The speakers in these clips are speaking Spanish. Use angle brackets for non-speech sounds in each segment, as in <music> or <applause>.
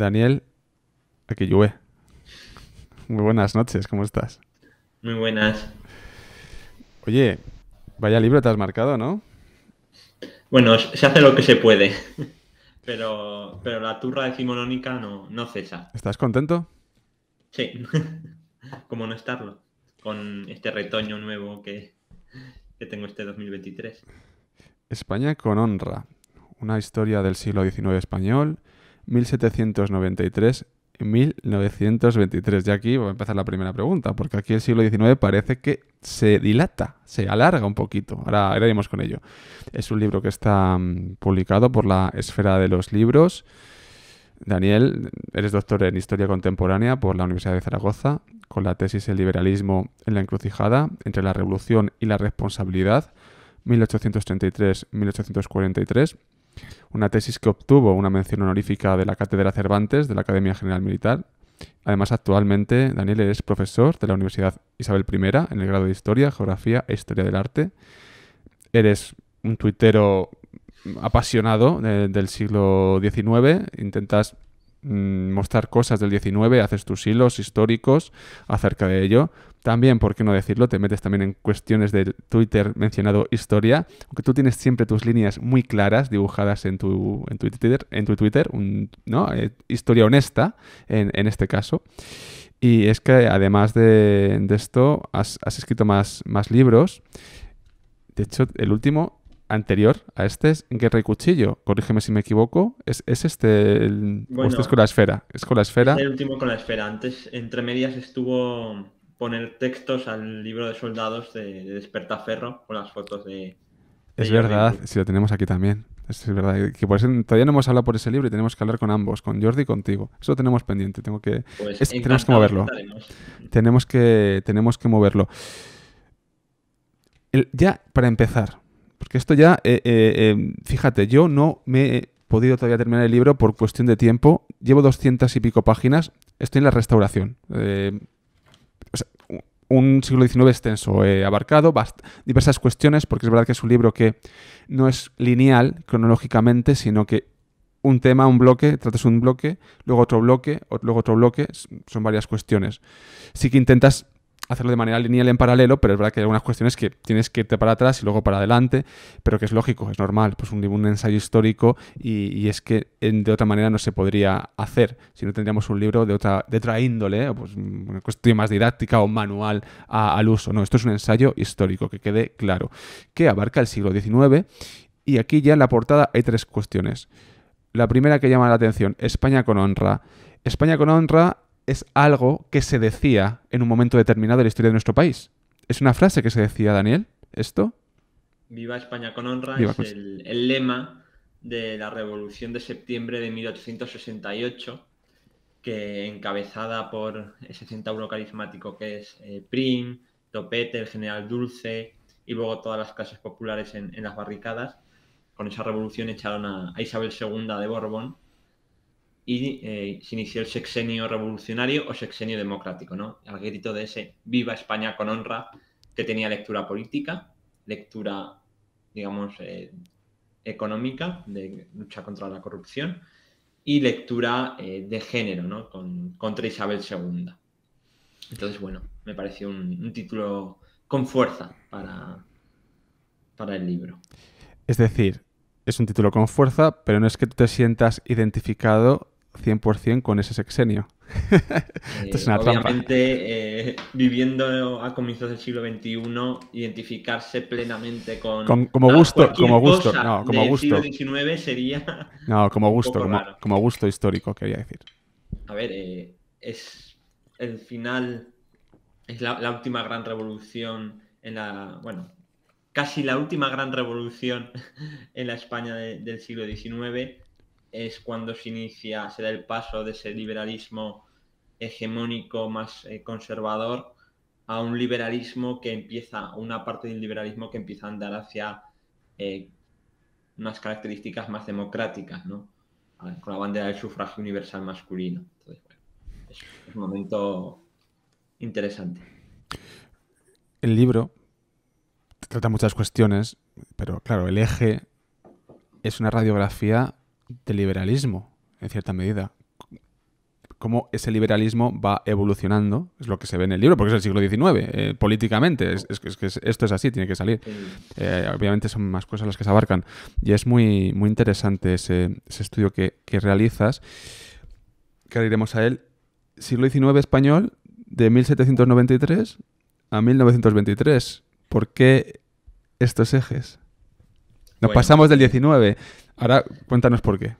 Daniel llueve. Muy buenas noches, ¿cómo estás? Muy buenas. Oye, vaya libro te has marcado, ¿no? Bueno, se hace lo que se puede, <laughs> pero, pero la turra decimonónica no, no cesa. ¿Estás contento? Sí, <laughs> cómo no estarlo, con este retoño nuevo que, que tengo este 2023. España con honra, una historia del siglo XIX español 1793 1923. Ya aquí voy a empezar la primera pregunta, porque aquí el siglo XIX parece que se dilata, se alarga un poquito. Ahora, ahora iremos con ello. Es un libro que está mm, publicado por la Esfera de los Libros. Daniel, eres doctor en Historia Contemporánea por la Universidad de Zaragoza, con la tesis El liberalismo en la encrucijada entre la revolución y la responsabilidad, 1833-1843 una tesis que obtuvo una mención honorífica de la Cátedra Cervantes de la Academia General Militar. Además, actualmente Daniel es profesor de la Universidad Isabel I en el grado de Historia, Geografía e Historia del Arte. Eres un tuitero apasionado eh, del siglo XIX, intentas mm, mostrar cosas del XIX, haces tus hilos históricos acerca de ello. También, ¿por qué no decirlo? Te metes también en cuestiones de Twitter mencionado historia, aunque tú tienes siempre tus líneas muy claras dibujadas en tu, en Twitter, en tu Twitter ¿no? Eh, historia honesta en, en, este caso. Y es que además de, de esto, has, escrito más, más libros. De hecho, el último anterior a este es Guerra y Cuchillo. Corrígeme si me equivoco. ¿Es, este, este bueno, es con la esfera? Es con la esfera. el último con la esfera. Antes, entre medias, estuvo poner textos al libro de soldados de, Despertaferro con las fotos de... es verdad, si lo tenemos aquí también. Es verdad, que todavía no hemos hablado por ese libro y tenemos que hablar con ambos, con Jordi y contigo. Eso lo tenemos pendiente, tengo que, pues tenemos que moverlo. Tenemos que, tenemos que moverlo. ya, para empezar, porque esto ya, eh, eh, eh, fíjate, yo no me he podido todavía terminar el libro por cuestión de tiempo. Llevo doscientas y pico páginas, estoy en la restauración un siglo XIX extenso, he abarcado diversas cuestiones, porque es verdad que es un libro que no es lineal cronológicamente, sino que un tema, un bloque, tratas un bloque, luego otro bloque, luego otro bloque, son varias cuestiones. Sí que intentas hacerlo de manera lineal en paralelo, pero es verdad que hay algunas cuestiones que tienes que irte para atrás y luego para adelante, pero que es lógico, es normal, pues un, un ensayo histórico y, es que de otra manera no se podría hacer, si no tendríamos un libro de otra, de índole, pues una cuestión más didáctica o manual al uso. No, esto es un ensayo histórico, que quede claro, que abarca el siglo XIX y aquí ya en la portada hay tres cuestiones. La primera que llama la atención, España con honra. España con honra es algo que se decía en un momento determinado de la historia de nuestro país. Es una frase que se decía, Daniel, esto. Viva España con honra es El, lema de la Revolución de Septiembre de 1868, que encabezada por ese centauro carismático que es eh, Prim, Topete, el general Dulce y luego todas las clases populares en, las barricadas, con esa revolución echaron a Isabel II de Borbón y eh, se inició el sexenio revolucionario o sexenio democrático, ¿no? Al grito de ese Viva España con honra, que tenía lectura política, lectura, digamos, eh, económica, de lucha contra la corrupción, y lectura eh, de género, ¿no? Con, contra Isabel II. Entonces, bueno, me pareció un, título con fuerza para, para el libro. Es decir, es un título con fuerza, pero no es que tú te sientas identificado 100% con ese sexenio. Eh, <laughs> es una obviamente, eh, viviendo a comienzos del siglo XXI, identificarse plenamente con. como gusto, como gusto, no, como gusto. siglo XIX sería. No, como gusto, como, gusto histórico, quería decir. A ver, eh, es el final, es la, última gran revolución en la. Bueno, casi la última gran revolución <laughs> en la España del siglo XIX es cuando se inicia, se da el paso de ese liberalismo hegemónico más eh, conservador a un liberalismo que empieza, una parte del liberalismo que empieza a andar hacia eh, unas características más democráticas, ¿no? Con la bandera del sufragio universal masculino. es un momento interesante. El libro trata muchas cuestiones, pero claro, el eje es una radiografía de liberalismo, en cierta medida. Cómo ese liberalismo va evolucionando, es lo que se ve en el libro, porque es el siglo XIX, eh, políticamente. Es, esto es así, tiene que salir. Eh, obviamente son más cosas las que se abarcan. Y es muy, muy interesante ese, estudio que, realizas, que a él. Siglo XIX español, de 1793 a 1923. ¿Por qué estos ejes? Nos pasamos del XIX... Ahora cuéntanos por qué.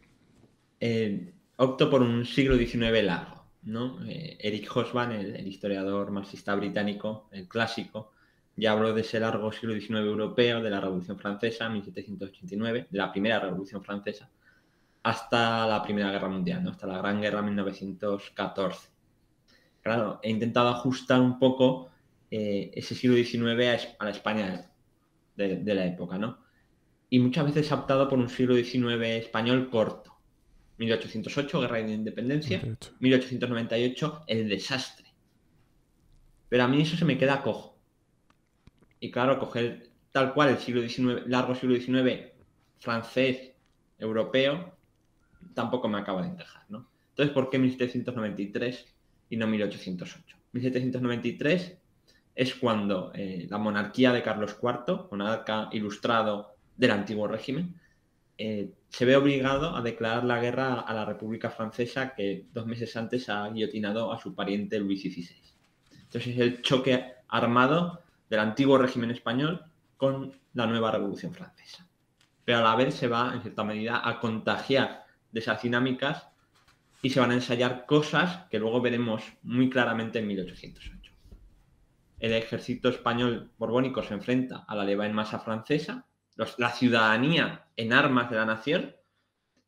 Eh, opto por un siglo XIX largo. ¿no? Eh, Eric Hosban, el, historiador marxista británico, el clásico, ya habló de ese largo siglo XIX europeo, de la Revolución Francesa, 1789, de la primera Revolución Francesa, hasta la Primera Guerra Mundial, ¿no? hasta la Gran Guerra 1914. Claro, he intentado ajustar un poco eh, ese siglo XIX a, la España de la época, ¿no? y muchas veces ha optado por un siglo XIX español corto. 1808, Guerra de Independencia, 1898, el desastre. Pero a mí eso se me queda cojo. Y claro, coger tal cual el siglo XIX, largo siglo XIX francés, europeo, tampoco me acaba de encajar, Entonces, ¿por qué 1793 y no 1808? 1793 es cuando eh, la monarquía de Carlos IV, monarca ilustrado del antiguo régimen, eh, se ve obligado a declarar la guerra a la República Francesa que dos meses antes ha guillotinado a su pariente Luis XVI. Entonces es el choque armado del antiguo régimen español con la nueva Revolución Francesa. Pero a la vez se va, en cierta medida, a contagiar de esas dinámicas y se van a ensayar cosas que luego veremos muy claramente en 1808. El ejército español borbónico se enfrenta a la leva en masa francesa la ciudadanía en armas de la nación,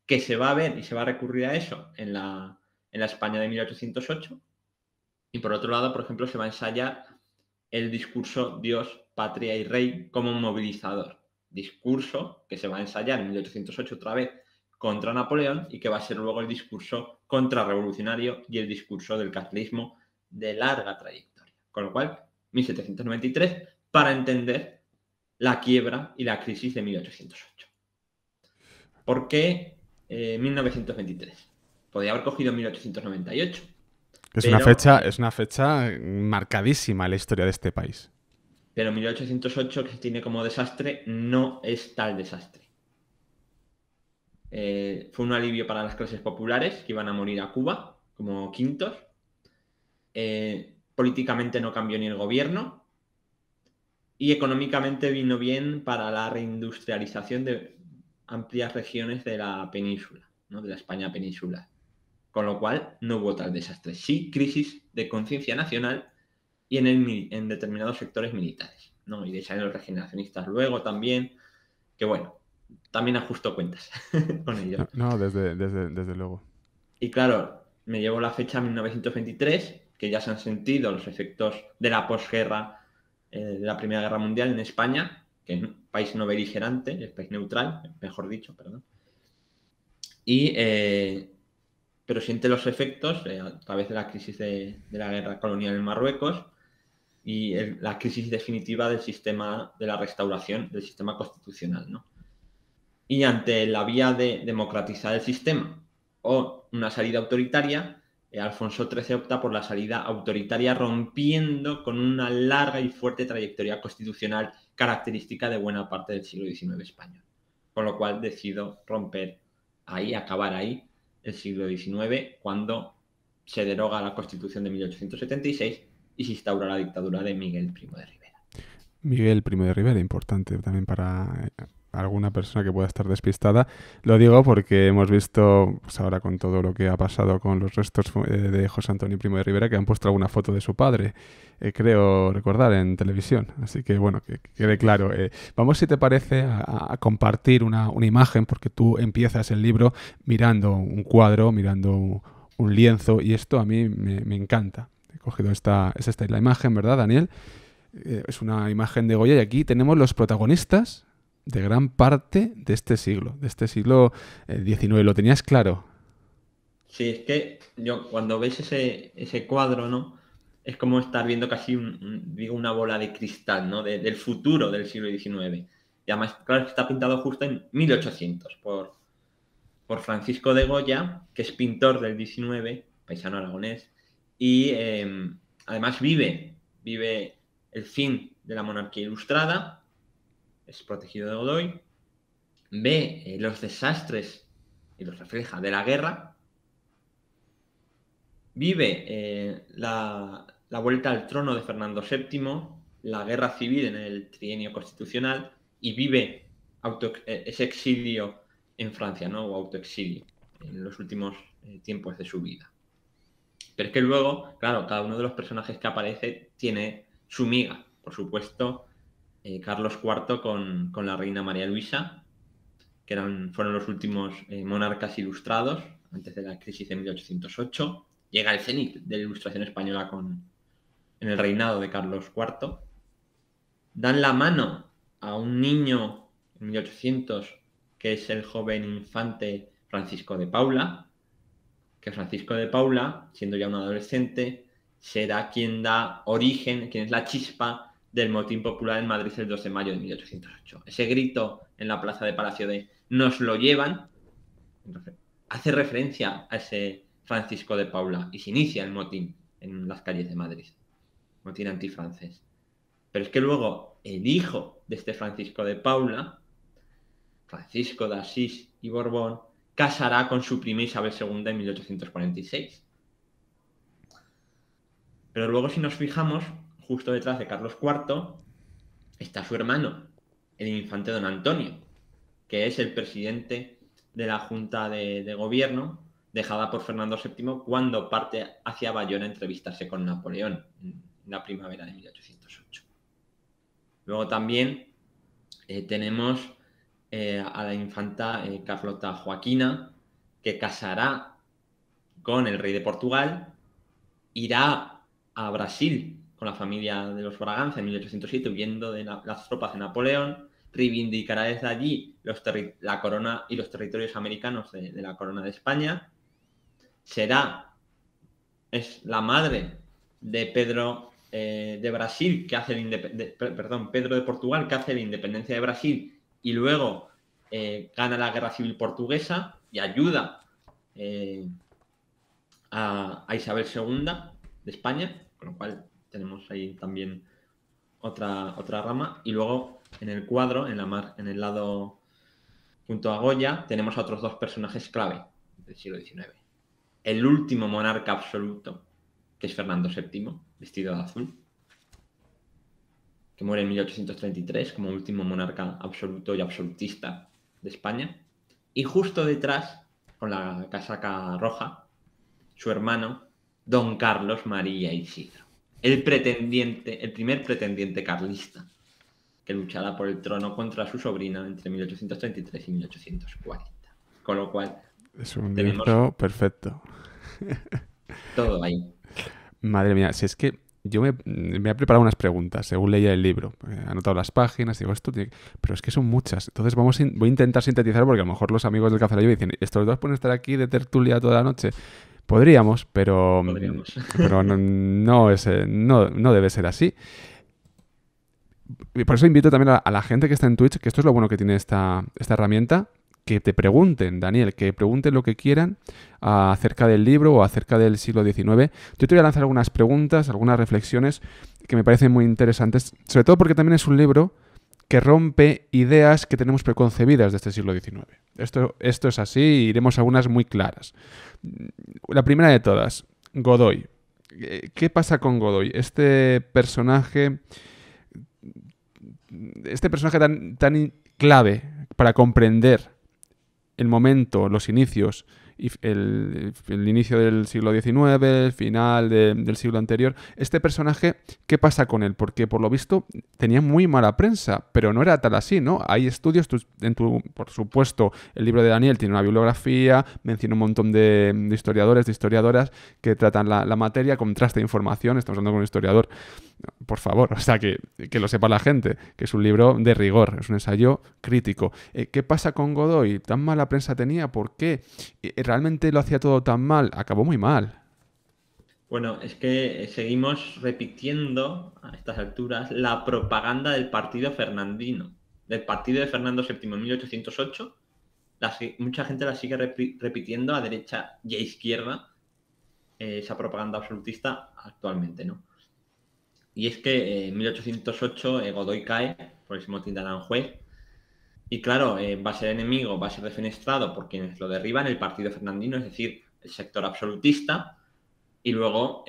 que se va a ver y se va a recurrir a eso en la, en la España de 1808. Y por otro lado, por ejemplo, se va a ensayar el discurso Dios, patria y rey como un movilizador. Discurso que se va a ensayar en 1808 otra vez contra Napoleón y que va a ser luego el discurso contrarrevolucionario y el discurso del carlismo de larga trayectoria. Con lo cual, 1793, para entender la quiebra y la crisis de 1808. ¿Por qué 1923? Eh, Podría haber cogido 1898. Es, una fecha, es una fecha marcadísima en la historia de este país. Pero 1808, que se tiene como desastre, no es tal desastre. Eh, fue un alivio para las clases populares que iban a morir a Cuba como quintos. Eh, políticamente no cambió ni el gobierno, y económicamente vino bien para la reindustrialización de amplias regiones de la península, ¿no? de la España peninsular. Con lo cual no hubo tal desastre. Sí, crisis de conciencia nacional y en, en determinados sectores militares. ¿no? Y de hecho los regeneracionistas luego también, que bueno, también ajustó cuentas <laughs> con ello. No, desde, desde, desde luego. Y claro, me llevo la fecha 1923, que ya se han sentido los efectos de la posguerra eh, de la Primera Guerra Mundial en España, que es un país no beligerante, es país neutral, mejor dicho, perdón. Y, eh, pero siente los efectos eh, a través de la crisis de, la guerra colonial en Marruecos y la crisis definitiva del sistema de la restauración del sistema constitucional. ¿no? Y ante la vía de democratizar el sistema o una salida autoritaria, eh, Alfonso XIII opta por la salida autoritaria rompiendo con una larga y fuerte trayectoria constitucional característica de buena parte del siglo XIX español. Con lo cual decido romper ahí, acabar ahí el siglo XIX cuando se deroga la constitución de 1876 y se instaura la dictadura de Miguel Primo de Rivera. Miguel Primo de Rivera, importante también para eh, alguna persona que pueda estar despistada. Lo digo porque hemos visto, pues ahora con todo lo que ha pasado con los restos eh, de José Antonio Primo de Rivera, que han puesto alguna foto de su padre, eh, creo recordar, en televisión. Así que bueno, que, quede claro. Eh. vamos, si te parece, a, compartir una, imagen, porque tú empiezas el libro mirando un cuadro, mirando un lienzo, y esto a mí me, encanta. He cogido esta, es la imagen, ¿verdad, Daniel? es una imagen de Goya y aquí tenemos los protagonistas de gran parte de este siglo, de este siglo XIX. Eh, ¿Lo tenías claro? Sí, es que yo cuando ves ese, cuadro, ¿no? Es como estar viendo casi un, una bola de cristal, ¿no? del futuro del siglo XIX. Y además, claro, está pintado justo en 1800 por, por Francisco de Goya, que es pintor del XIX, paisano aragonés, y eh, además vive, vive el fin de la monarquía ilustrada, es protegido de Godoy, ve eh, los desastres y los refleja de la guerra, vive eh, la, vuelta al trono de Fernando VII, la guerra civil en el trienio constitucional y vive eh, ese exilio en Francia, ¿no? O autoexilio en los últimos tiempos de su vida. Pero es que luego, claro, cada uno de los personajes que aparece tiene su miga. Por supuesto, eh, Carlos IV con, la reina María Luisa, que eran, fueron los últimos eh, monarcas ilustrados antes de la crisis de 1808. Llega el cenit de la ilustración española en el reinado de Carlos IV. Dan la mano a un niño en 1800, que es el joven infante Francisco de Paula, que Francisco de Paula, siendo ya un adolescente, será quien da origen, quien es la chispa del motín popular en Madrid el 2 de mayo de 1808. Ese grito en la plaza de Palacio de nos lo llevan hace referencia a ese Francisco de Paula y se inicia el motín en las calles de Madrid, motín antifrancés. Pero es que luego el hijo de este Francisco de Paula, Francisco de Asís y Borbón, casará con su prima Isabel II en 1846. Pero luego si nos fijamos, justo detrás de Carlos IV, está su hermano, el infante don Antonio, que es el presidente de la Junta de, Gobierno dejada por Fernando VII cuando parte hacia Bayona a entrevistarse con Napoleón en la primavera de 1808. Luego también eh, tenemos eh, a la infanta eh, Carlota Joaquina, que casará con el rey de Portugal, irá a Brasil con la familia de los Braganza en 1807, huyendo de las tropas de Napoleón, reivindicará desde allí la corona y los territorios americanos de, la corona de España. Será, es la madre de Pedro eh, de Brasil, que hace perdón, Pedro de Portugal, que hace la independencia de Brasil y luego eh, gana la guerra civil portuguesa y ayuda eh, a Isabel II de España, con lo cual tenemos ahí también otra, otra rama. Y luego en el cuadro, en, la mar, en el lado junto a Goya, tenemos a otros dos personajes clave del siglo XIX. El último monarca absoluto, que es Fernando VII, vestido de azul, que muere en 1833 como último monarca absoluto y absolutista de España. Y justo detrás, con la casaca roja, su hermano, don Carlos María Isidro el pretendiente, el primer pretendiente carlista que luchaba por el trono contra su sobrina entre 1833 y 1840. Con lo cual... Es un libro perfecto. <laughs> Todo ahí. Madre mía, si es que yo me, he preparado unas preguntas según leía el libro. He anotado las páginas, digo, esto Pero es que son muchas. Entonces vamos voy a intentar sintetizar porque a lo mejor los amigos del Café dicen, estos dos pueden estar aquí de tertulia toda la noche. Podríamos, pero, mm, <laughs> pero no, es, eh, no, debe ser así. Por eso invito también a, la gente que está en Twitch, que esto es lo bueno que tiene esta, esta herramienta, que te pregunten, Daniel, que pregunten lo que quieran ah, acerca del libro o acerca del siglo XIX. Yo te voy a lanzar algunas preguntas, algunas reflexiones que me parecen muy interesantes, sobre todo porque también es un libro que rompe ideas que tenemos preconcebidas de este siglo XIX. Esto, esto es así, iremos a algunas muy claras. La primera de todas, Godoy. Eh, ¿Qué pasa con Godoy? Este personaje. Este personaje tan, tan clave para comprender el momento, los inicios el, inicio del siglo XIX, el final del siglo anterior. Este personaje, ¿qué pasa con él? Porque por lo visto tenía muy mala prensa, pero no era tal así, ¿no? Hay estudios, por supuesto, el libro de Daniel tiene una bibliografía, menciona un montón de, historiadores, de historiadoras que tratan la, la materia, contraste de información, estamos hablando con un historiador por favor, <laughs> o sea, que, lo sepa la gente, que es un libro de rigor, es un ensayo crítico. Eh, ¿Qué pasa con Godoy? ¿Tan mala prensa tenía? ¿Por qué? Eh, eh, ¿Realmente lo hacía todo tan mal? Acabó muy mal. Bueno, es que seguimos repitiendo a estas alturas la propaganda del partido fernandino, del partido de Fernando VII en 1808. mucha gente la sigue repitiendo a derecha y a izquierda, esa propaganda absolutista actualmente, ¿no? Y es que eh, en 1808 eh, Godoy cae por el motín de Juez, Y claro, eh, va a ser enemigo, va a ser defenestrado por quienes lo derriban, el partido fernandino, es decir, el sector absolutista. Y luego,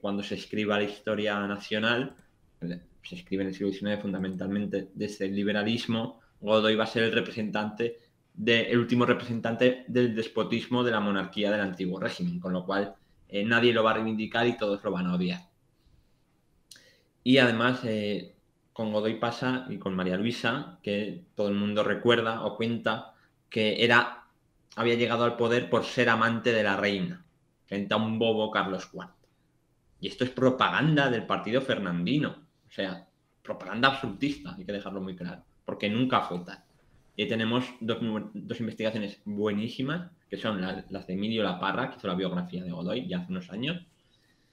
cuando se escriba la historia nacional, se escribe en el siglo XIX fundamentalmente desde el liberalismo, Godoy va a ser el representante, último representante del despotismo de la monarquía del antiguo régimen, con lo cual nadie lo va a reivindicar y todos lo van a odiar. Y además eh, con Godoy pasa y con María Luisa, que todo el mundo recuerda o cuenta que era había llegado al poder por ser amante de la reina, frente a un bobo Carlos IV. Y esto es propaganda del partido fernandino, o sea, propaganda absolutista, hay que dejarlo muy claro, porque nunca fue tal. Y tenemos dos, investigaciones buenísimas, que son las, las de Emilio Laparra, que hizo la biografía de Godoy ya hace unos años,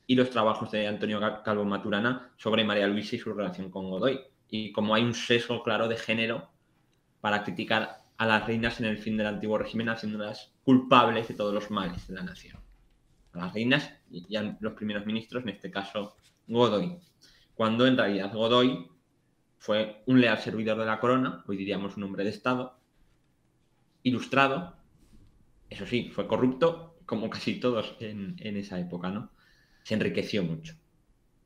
y los trabajos de Antonio Calvo Maturana sobre María Luisa y su relación con Godoy. Y como hay un sesgo claro de género para criticar a las reinas en el fin del antiguo régimen, haciéndolas culpables de todos los males de la nación. A las reinas y a los primeros ministros, en este caso Godoy. Cuando en realidad Godoy fue un leal servidor de la corona, hoy diríamos un hombre de Estado, ilustrado, eso sí, fue corrupto, como casi todos en, en esa época, ¿no? se enriqueció mucho.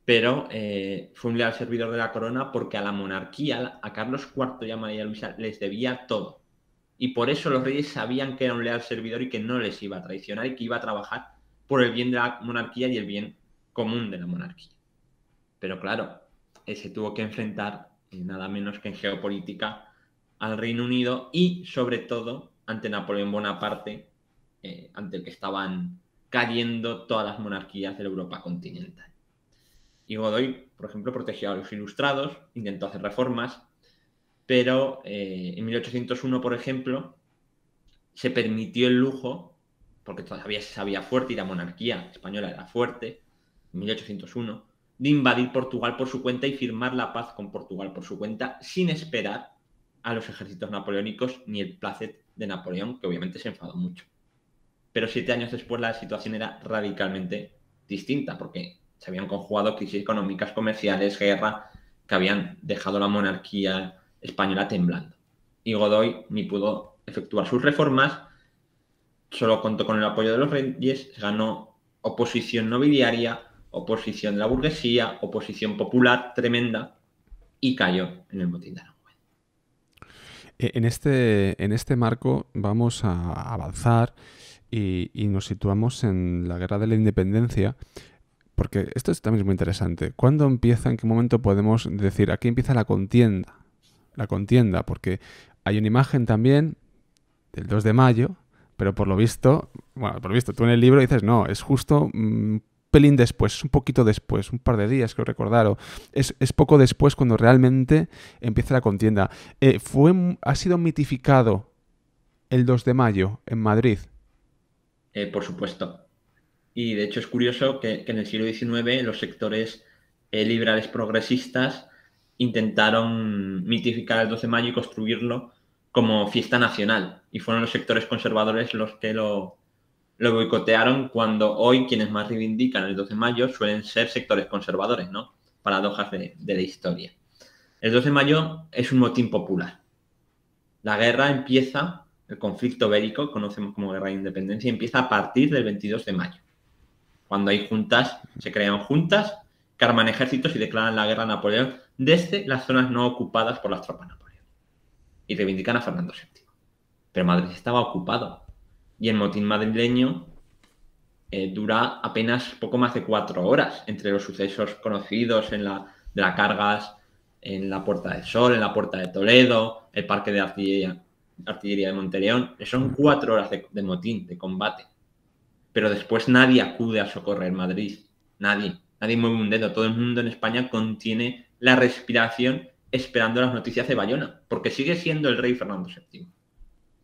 Pero eh, fue un leal servidor de la corona porque a la monarquía, a Carlos IV y a María Luisa les debía todo. Y por eso los reyes sabían que era un leal servidor y que no les iba a traicionar y que iba a trabajar por el bien de la monarquía y el bien común de la monarquía. Pero claro, se tuvo que enfrentar, eh, nada menos que en geopolítica, al Reino Unido y sobre todo ante Napoleón Bonaparte, eh, ante el que estaban cayendo todas las monarquías de la Europa continental. Y Godoy, por ejemplo, protegió a los ilustrados, intentó hacer reformas, pero eh, en 1801, por ejemplo, se permitió el lujo, porque todavía se sabía fuerte y la monarquía española era fuerte, en 1801, de invadir Portugal por su cuenta y firmar la paz con Portugal por su cuenta, sin esperar a los ejércitos napoleónicos ni el placet de Napoleón, que obviamente se enfadó mucho. Pero siete años después la situación era radicalmente distinta, porque se habían conjugado crisis económicas, comerciales, guerra, que habían dejado la monarquía española temblando. Y Godoy ni pudo efectuar sus reformas, solo contó con el apoyo de los reyes, ganó oposición nobiliaria, oposición de la burguesía, oposición popular tremenda, y cayó en el motín de la e, En este, en este marco vamos a avanzar y, nos situamos en la Guerra de la Independencia, porque esto es, también es muy interesante. ¿Cuándo empieza, en qué momento podemos decir, aquí empieza la contienda? La contienda, porque hay una imagen también del 2 de mayo, pero por lo visto, bueno, por lo visto, tú en el libro dices, no, es justo un mm, pelín después, un poquito después, un par de días, que recordar, o es, poco después cuando realmente empieza la contienda. Eh, fue, ¿Ha sido mitificado el 2 de mayo en Madrid? Eh, por supuesto. Y de hecho es curioso que, en el siglo XIX los sectores eh, liberales progresistas intentaron mitificar el 12 de mayo y construirlo como fiesta nacional. Y fueron los sectores conservadores los que lo, boicotearon cuando hoy quienes más reivindican el 12 de mayo suelen ser sectores conservadores, ¿no? Paradojas de, de la historia. El 12 de mayo es un motín popular. La guerra empieza el conflicto bélico, conocemos como Guerra de Independencia, empieza a partir del 22 de mayo. Cuando hay juntas, se crean juntas que arman ejércitos y declaran la guerra a Napoleón desde las zonas no ocupadas por las tropas Napoleón. Y reivindican a Fernando VII. Pero Madrid estaba ocupado. Y el motín madrileño eh, dura apenas poco más de cuatro horas entre los sucesos conocidos en la, de las cargas en la Puerta del Sol, en la Puerta de Toledo, el Parque de Artillería artillería de Monteleón, son cuatro horas de, motín, de combate. Pero después nadie acude a socorrer Madrid. Nadie. Nadie mueve un dedo. Todo el mundo en España contiene la respiración esperando las noticias de Bayona, porque sigue siendo el rey Fernando VII.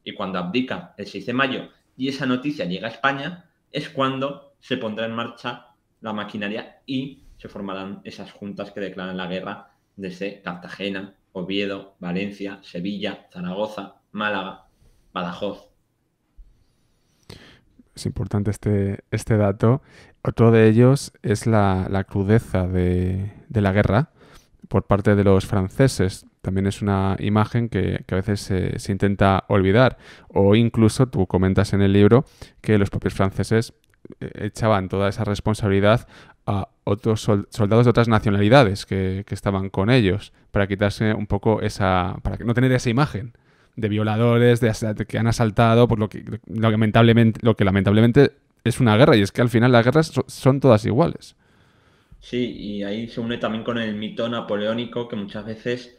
Y cuando abdica el 6 de mayo y esa noticia llega a España, es cuando se pondrá en marcha la maquinaria y se formarán esas juntas que declaran la guerra desde Cartagena, Oviedo, Valencia, Sevilla, Zaragoza, Málaga, Badajoz. Es importante este, este dato. Otro de ellos es la, crudeza de, la guerra por parte de los franceses. También es una imagen que, a veces se, intenta olvidar. O incluso tú comentas en el libro que los propios franceses eh, echaban toda esa responsabilidad a otros soldados de otras nacionalidades que, que, estaban con ellos para quitarse un poco esa, para no tener esa imagen de violadores, de que han asaltado, por lo que, lamentablemente, lo que lamentablemente es una guerra, y es que al final las guerras son todas iguales. Sí, y ahí se une también con el mito napoleónico, que muchas veces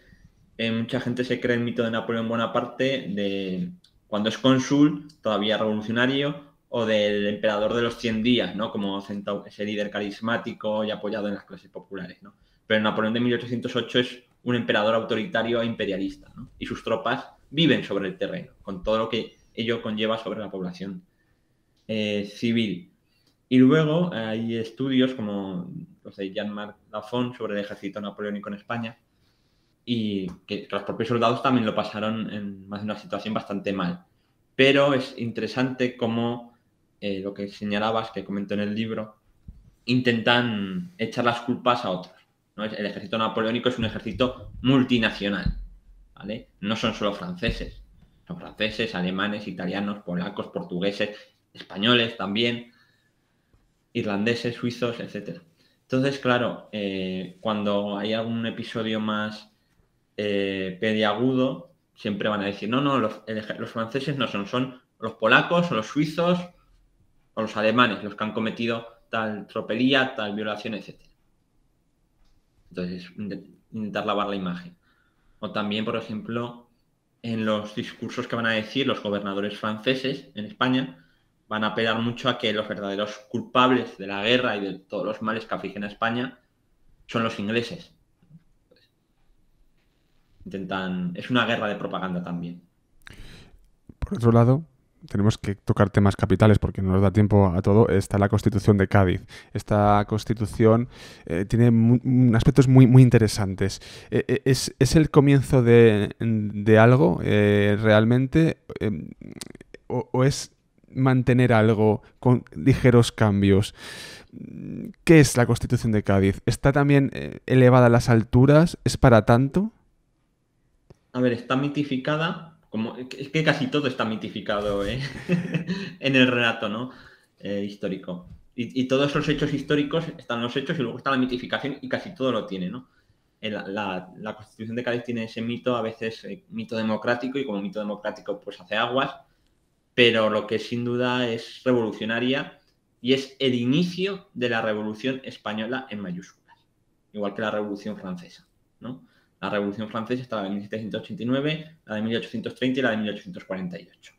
eh, mucha gente se cree el mito de Napoleón Bonaparte, de cuando es cónsul, todavía revolucionario, o del emperador de los 100 días, ¿no? Como ese líder carismático y apoyado en las clases populares, ¿no? Pero Napoleón de 1808 es un emperador autoritario e imperialista, Y sus tropas viven sobre el terreno, con todo lo que ello conlleva sobre la población eh, civil. Y luego hay estudios como los de Jean-Marc Lafont sobre el ejército napoleónico en España y que, los propios soldados también lo pasaron en más una situación bastante mal. Pero es interesante cómo eh, lo que señalabas, que comento en el libro, intentan echar las culpas a otros. El ejército napoleónico es un ejército multinacional no son solo franceses, son franceses, alemanes, italianos, polacos, portugueses, españoles también, irlandeses, suizos, etc. Entonces, claro, eh, cuando hay algún episodio más eh, pediagudo, siempre van a decir, no, no, los, franceses no son, son los polacos o los suizos o los alemanes, los que han cometido tal tropelía, tal violación, etc. Entonces, intentar lavar la imagen. O también, por ejemplo, en los discursos que van a decir los gobernadores franceses en España, van a apelar mucho a que los verdaderos culpables de la guerra y de todos los males que afligen a España son los ingleses. intentan. Es una guerra de propaganda también. Por otro lado, tenemos que tocar temas capitales porque no nos da tiempo a todo, está la Constitución de Cádiz. Esta Constitución eh, tiene mm, aspectos muy, muy interesantes. Eh, eh, es, el comienzo de, algo realmente? Em, o, es mantener algo con ligeros cambios? ¿Qué es la Constitución de Cádiz? ¿Está también elevada a las alturas? ¿Es para tanto? A ver, está mitificada como, es que casi todo está mitificado ¿eh? <laughs> en el relato ¿no? Eh, histórico. Y, todos los hechos históricos están los hechos y luego está la mitificación y casi todo lo tiene. ¿no? Eh, la, Constitución de Cádiz tiene ese mito, a veces mito democrático y como mito democrático pues hace aguas, pero lo que sin duda es revolucionaria y es el inicio de la Revolución Española en mayúsculas, igual que la Revolución Francesa. ¿no? La Revolución Francesa estaba en 1789, la de 1830 y la de 1848.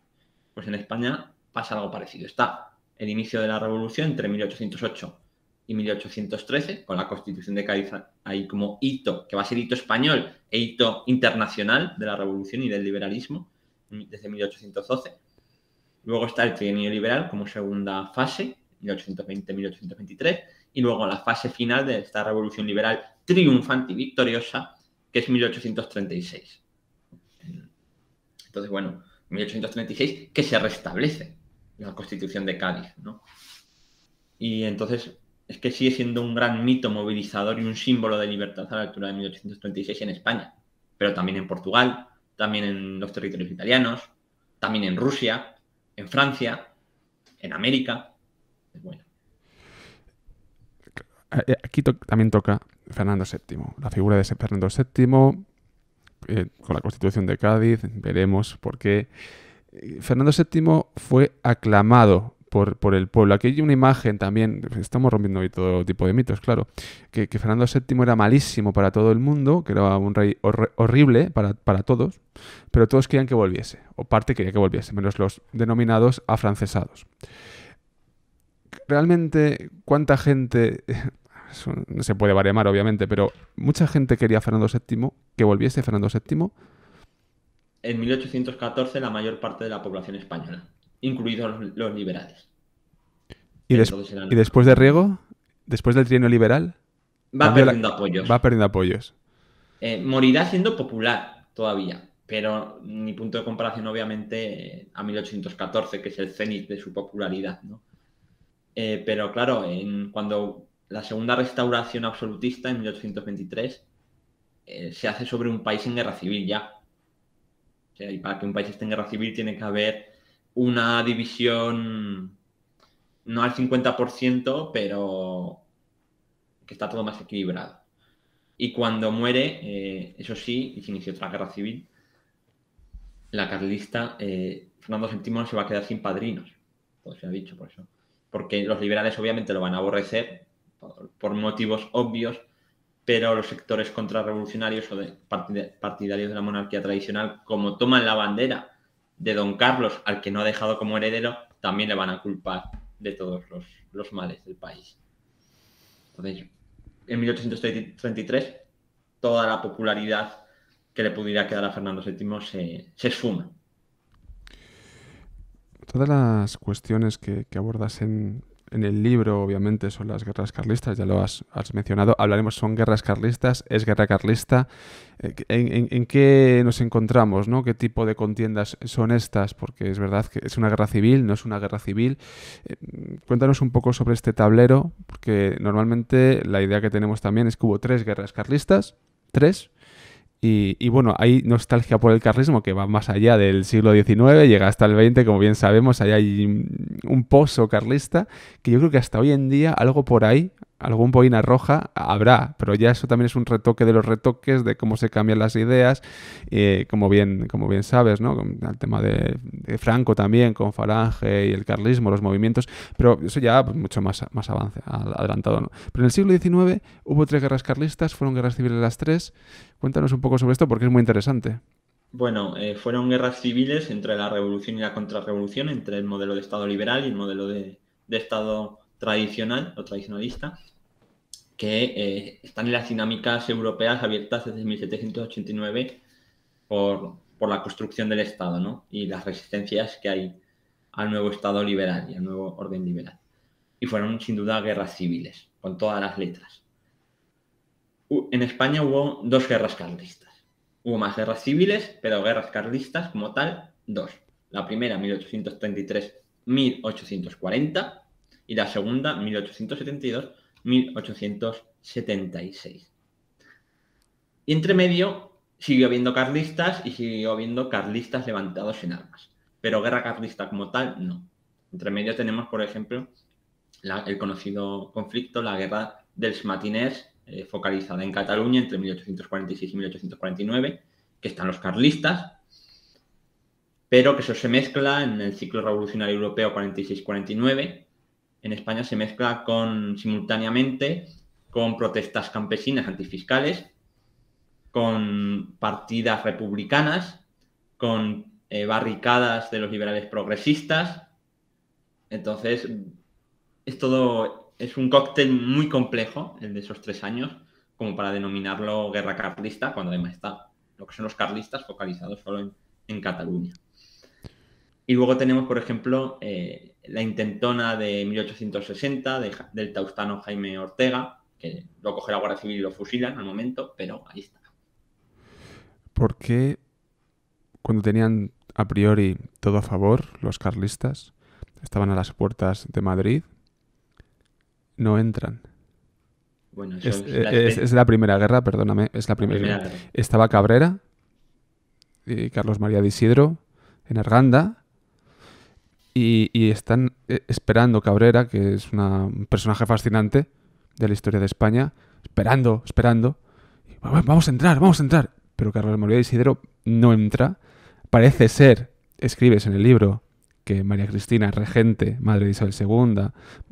Pues en España pasa algo parecido. Está el inicio de la Revolución entre 1808 y 1813, con la Constitución de Cádiz ahí como hito, que va a ser hito español e hito internacional de la Revolución y del liberalismo mm, desde 1812. Luego está el trienio liberal como segunda fase, 1820-1823, y luego la fase final de esta revolución liberal triunfante y victoriosa es 1836. Entonces, bueno, 1836 que se restablece la Constitución de Cádiz, ¿no? Y entonces es que sigue siendo un gran mito movilizador y un símbolo de libertad a la altura de 1836 en España, pero también en Portugal, también en los territorios italianos, también en Rusia, en Francia, en América. Bueno. Eh, eh, aquí también toca Fernando VII. La figura de ese Fernando VII, eh, con la constitución de Cádiz, veremos por qué. Eh, Fernando VII fue aclamado por, el pueblo. Aquí hay una imagen también, estamos rompiendo hoy todo tipo de mitos, claro, que, Fernando VII era malísimo para todo el mundo, que era un rey horrible para, para, todos, pero todos querían que volviese, o parte quería que volviese, menos los denominados afrancesados. Realmente, ¿cuánta gente se puede variar, obviamente, pero mucha gente quería a Fernando VII, que volviese Fernando VII. En 1814 la mayor parte de la población española, incluidos los liberales. ¿Y, ¿Y después de Riego? ¿Después del trienio liberal? Va perdiendo apoyos. Va perdiendo apoyos. Eh, morirá siendo popular todavía, pero mi punto de comparación obviamente a 1814, que es el cenit de su popularidad, eh, pero claro, en, cuando la segunda restauración absolutista en 1823 eh, se hace sobre un país en guerra civil ya. O sea, y para que un país esté en guerra civil tiene que haber una división no al 50%, pero que está todo más equilibrado. Y cuando muere, eh, eso sí, y se inicia otra guerra civil, la carlista, eh, Fernando VII se va a quedar sin padrinos, pues se ha dicho por eso. Porque los liberales obviamente lo van a aborrecer por, motivos obvios, pero los sectores contrarrevolucionarios o de partidarios de la monarquía tradicional, como toman la bandera de don Carlos, al que no ha dejado como heredero, también le van a culpar de todos los, males del país. Entonces, en 1833, toda la popularidad que le pudiera quedar a Fernando VII se, se esfuma. Todas las cuestiones que abordas en, en el libro, obviamente, son las guerras carlistas, ya lo has, mencionado. Hablaremos, son guerras carlistas, es guerra carlista. Eh, ¿En, qué nos encontramos? ¿no? ¿Qué tipo de contiendas son estas? Porque es verdad que es una guerra civil, no es una guerra civil. Eh, cuéntanos un poco sobre este tablero, porque normalmente la idea que tenemos también es que hubo tres guerras carlistas, tres, y, bueno, hay nostalgia por el carlismo que va más allá del siglo XIX, llega hasta el XX, como bien sabemos, ahí hay un pozo carlista, que yo creo que hasta hoy en día algo por ahí algún boina roja habrá, pero ya eso también es un retoque de los retoques, de cómo se cambian las ideas, eh, como, bien, como bien sabes, ¿no? El tema de, Franco también, con Falange y el carlismo, los movimientos, pero eso ya pues, mucho más, más adelantado, ¿no? Pero en el siglo XIX hubo tres guerras carlistas, fueron guerras civiles las tres. Cuéntanos un poco sobre esto porque es muy interesante. Bueno, eh, fueron guerras civiles entre la revolución y la contrarrevolución, entre el modelo de Estado liberal y el modelo de, de Estado tradicional o tradicionalista, que eh, están en las dinámicas europeas abiertas desde 1789 por, por la construcción del Estado y las resistencias que hay al nuevo Estado liberal y al nuevo orden liberal. Y fueron sin duda guerras civiles, con todas las letras. En España hubo dos guerras carlistas. Hubo más guerras civiles, pero guerras carlistas como tal, dos. La primera, 1833-1840, y la segunda 1872-1876. Y entre medio siguió habiendo carlistas y siguió habiendo carlistas levantados en armas, pero guerra carlista como tal no. Entre medio tenemos, por ejemplo, el conocido conflicto, la guerra del matiners, eh, focalizada en Cataluña entre 1846 y 1849, que están los carlistas, pero que eso se mezcla en el ciclo revolucionario europeo 46-49 en España se mezcla con, simultáneamente con protestas campesinas antifiscales, con partidas republicanas, con eh, barricadas de los liberales progresistas. Entonces, es todo, es un cóctel muy complejo, el de esos tres años, como para denominarlo guerra carlista, cuando además está lo que son los carlistas focalizados solo en Cataluña. Y luego tenemos, por ejemplo, eh, la intentona de 1860 del taustano Jaime Ortega, que lo coge la Guardia Civil y lo fusilan al momento, pero ahí está. ¿Por qué cuando tenían a priori todo a favor los carlistas, estaban a las puertas de Madrid, no entran? Bueno, eh, es, la primera guerra, perdóname, es la primera, guerra. Estaba Cabrera y eh, Carlos María de Isidro en Arganda y, están eh, esperando Cabrera, que es un personaje fascinante de la historia de España, esperando, esperando. vamos a entrar, vamos a entrar. Pero Carlos María de Isidro no entra. Parece ser, escribes en el libro, que María Cristina, regente, madre de Isabel II,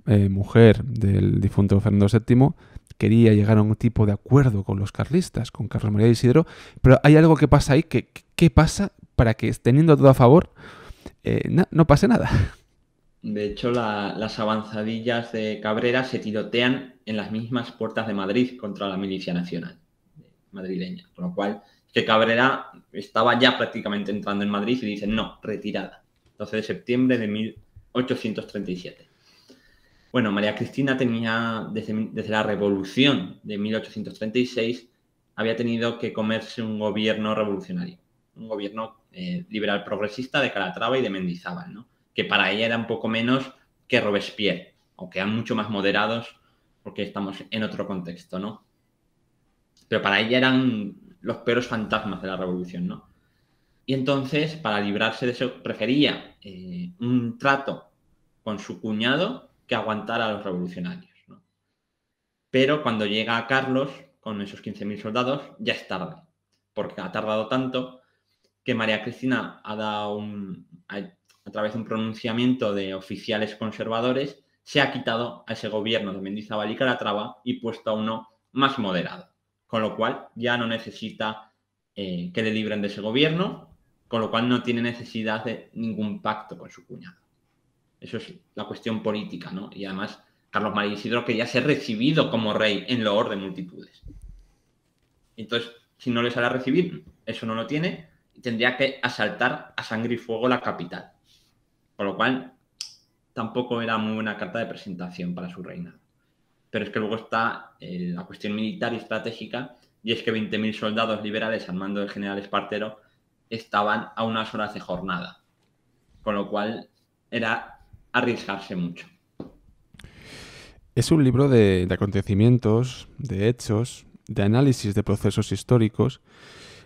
eh, mujer del difunto Fernando VII, quería llegar a un tipo de acuerdo con los carlistas, con Carlos María de Isidro, pero hay algo que pasa ahí, que, ¿qué pasa para que, teniendo todo a favor, eh, no, pasa nada. De hecho, las avanzadillas de Cabrera se tirotean en las mismas puertas de Madrid contra la milicia nacional madrileña. Con lo cual, que Cabrera estaba ya prácticamente entrando en Madrid y dicen, no, retirada. 12 de septiembre de 1837. Bueno, María Cristina tenía, desde, desde la revolución de 1836, había tenido que comerse un gobierno revolucionario, un gobierno eh, liberal progresista de Calatrava y de Mendizábal, ¿no? que para ella era un poco menos que Robespierre, aunque eran mucho más moderados porque estamos en otro contexto, ¿no? Pero para ella eran los peores fantasmas de la revolución, ¿no? Y entonces, para librarse de eso, prefería eh, un trato con su cuñado que aguantar a los revolucionarios. Pero cuando llega Carlos con esos 15.000 soldados, ya es tarde, porque ha tardado tanto que María Cristina ha dado un, a, través de un pronunciamiento de oficiales conservadores, se ha quitado a ese gobierno de Mendizábal y Calatrava y puesto a uno más moderado, con lo cual ya no necesita eh, que le libren de ese gobierno, con lo cual no tiene necesidad de ningún pacto con su cuñado. Eso es la cuestión política, ¿no? Y además, Carlos María Isidro quería ser recibido como rey en loor de multitudes. Entonces, si no les a recibir, eso no lo tiene, tendría que asaltar a sangre y fuego la capital. Por lo cual, tampoco era muy buena carta de presentación para su reinado. Pero es que luego está eh, la cuestión militar y estratégica, y es que 20.000 soldados liberales al mando del general Espartero estaban a unas horas de jornada, con lo cual era arriesgarse mucho. Es un libro de acontecimientos, de hechos, de análisis de procesos históricos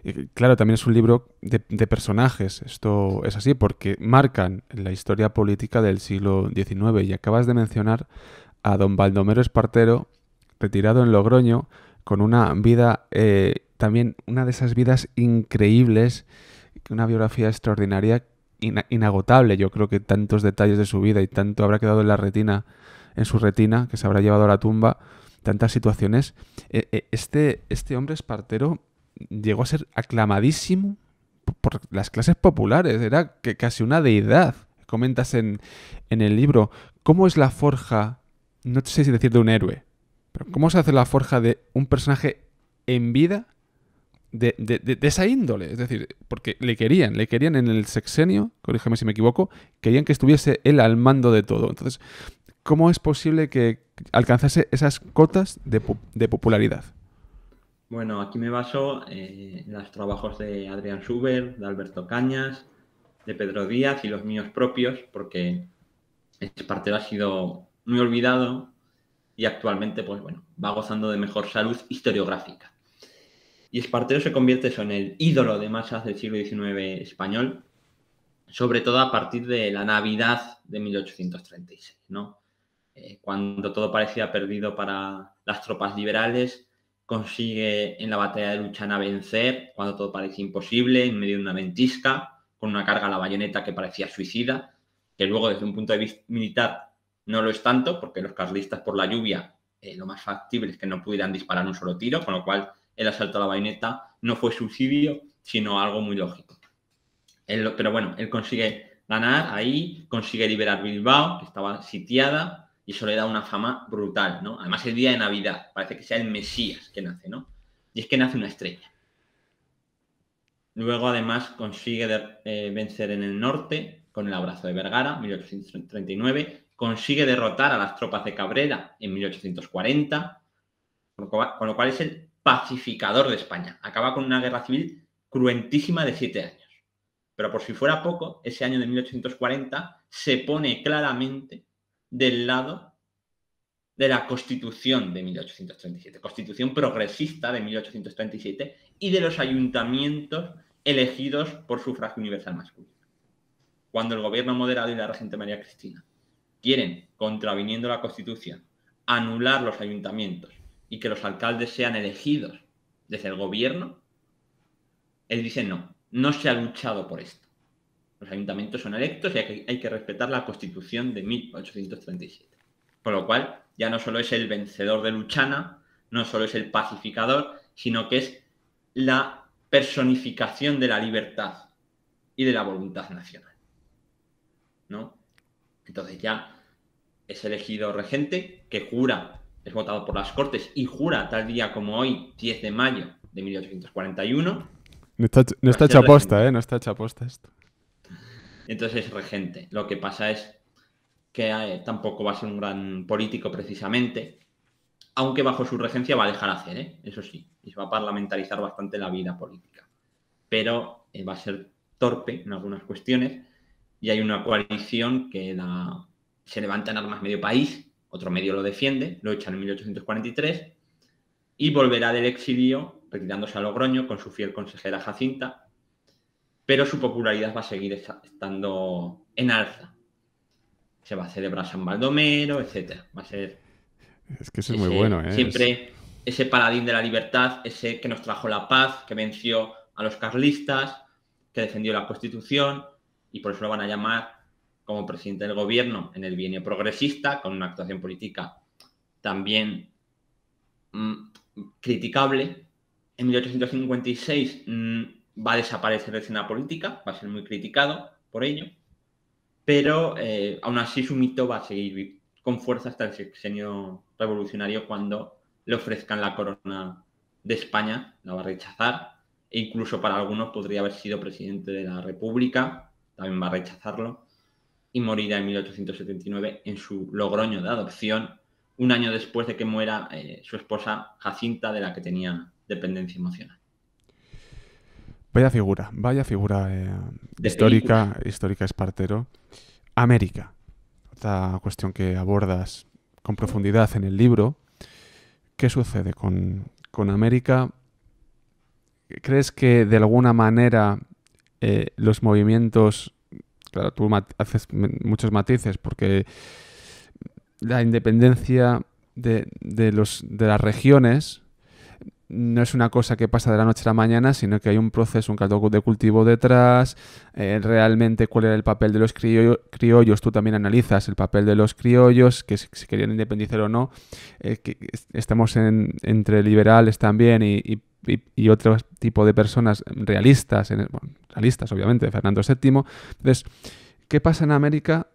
eh, claro, también es un libro de, personajes, esto es así, porque marcan la historia política del siglo XIX y acabas de mencionar a don Baldomero Espartero, retirado en Logroño, con una vida, eh, también una de esas vidas increíbles, una biografía extraordinaria, inagotable. Yo creo que tantos detalles de su vida y tanto habrá quedado en la retina, en su retina, que se habrá llevado a la tumba, tantas situaciones. Eh, este, este hombre espartero llegó a ser aclamadísimo por las clases populares, era que casi una deidad. Comentas en, el libro, ¿cómo es la forja, no sé si decir de un héroe, pero cómo se hace la forja de un personaje en vida de, esa índole. Es decir, porque le querían, le querían en el sexenio, corrígeme si me equivoco, querían que estuviese él al mando de todo. Entonces, ¿cómo es posible que alcanzase esas cotas de popularidad? Bueno, aquí me baso eh, en los trabajos de Adrián Schubert, de Alberto Cañas, de Pedro Díaz y los míos propios, porque Espartero ha sido muy olvidado y actualmente, pues bueno, va gozando de mejor salud historiográfica. Y Espartero se convierte en el ídolo de masas del siglo XIX español, sobre todo a partir de la Navidad de 1836, eh, cuando todo parecía perdido para las tropas liberales consigue en la batalla de Luchana vencer cuando todo parece imposible, en medio de una ventisca, con una carga a la bayoneta que parecía suicida, que luego desde un punto de vista militar no lo es tanto, porque los carlistas por la lluvia eh, lo más factible es que no pudieran disparar un solo tiro, con lo cual el asalto a la bayoneta no fue suicidio, sino algo muy lógico. pero bueno, él consigue ganar ahí, consigue liberar Bilbao, que estaba sitiada, y eso le da una fama brutal, ¿no? Además, el día de Navidad, parece que sea el Mesías que nace, ¿no? Y es que nace una estrella. Luego, además, consigue eh, vencer en el norte con el abrazo de Vergara, 1839. Consigue derrotar a las tropas de Cabrera en 1840, con lo cual, con lo cual es el pacificador de España. Acaba con una guerra civil cruentísima de siete años. Pero por si fuera poco, ese año de 1840 se pone claramente del lado de la Constitución de 1837, Constitución progresista de 1837 y de los ayuntamientos elegidos por sufragio universal masculino. Cuando el gobierno moderado y la regente María Cristina quieren, contraviniendo la Constitución, anular los ayuntamientos y que los alcaldes sean elegidos desde el gobierno, él dice no, no se ha luchado por esto. Los ayuntamientos son electos y hay que, respetar la constitución de 1837. Por lo cual, ya no solo es el vencedor de Luchana, no solo es el pacificador, sino que es la personificación de la libertad y de la voluntad nacional. ¿No? Entonces ya es elegido regente que jura, es votado por las Cortes y jura tal día como hoy, 10 de mayo de 1841. No está, hecha aposta, ¿eh? No está hecha aposta esto entonces es regente. Lo que pasa es que eh, tampoco va a ser un gran político precisamente, aunque bajo su regencia va a dejar hacer, ¿eh? eso sí, y se va a parlamentarizar bastante la vida política. Pero eh, va a ser torpe en algunas cuestiones y hay una coalición que se levanta en armas medio país, otro medio lo defiende, lo echan en 1843 y volverá del exilio retirándose a Logroño con su fiel consejera Jacinta pero su popularidad va a seguir estando en alza. Se va a celebrar San Baldomero, etcétera. Va a ser. Es que es muy bueno, ¿eh? Siempre ese paladín de la libertad, ese que nos trajo la paz, que venció a los carlistas, que defendió la Constitución, y por eso lo van a llamar como presidente del gobierno en el bienio progresista, con una actuación política también mm, criticable. En 1856 va a desaparecer de escena política, va a ser muy criticado por ello, pero eh, aún así su mito va a seguir con fuerza hasta el sexenio revolucionario cuando le ofrezcan la corona de España, la va a rechazar, e incluso para algunos podría haber sido presidente de la República, también va a rechazarlo, y morirá en 1879 en su Logroño de adopción, un año después de que muera eh, su esposa Jacinta, de la que tenía dependencia emocional. Vaya figura, vaya figura eh, histórica, histórica Espartero. América, otra cuestión que abordas con profundidad en el libro. ¿Qué sucede con, América? ¿Crees que de alguna manera eh, los movimientos, claro, tú haces muchos matices porque la independencia de, los, de las regiones no es una cosa que pasa de la noche a la mañana, sino que hay un proceso, un caldo de cultivo detrás, eh, realmente cuál era el papel de los criollos, tú también analizas el papel de los criollos, que si, querían independizar o no, eh, que estamos entre liberales también y, y otro tipo de personas realistas, realistas obviamente, de Fernando VII. Entonces, ¿qué pasa en América?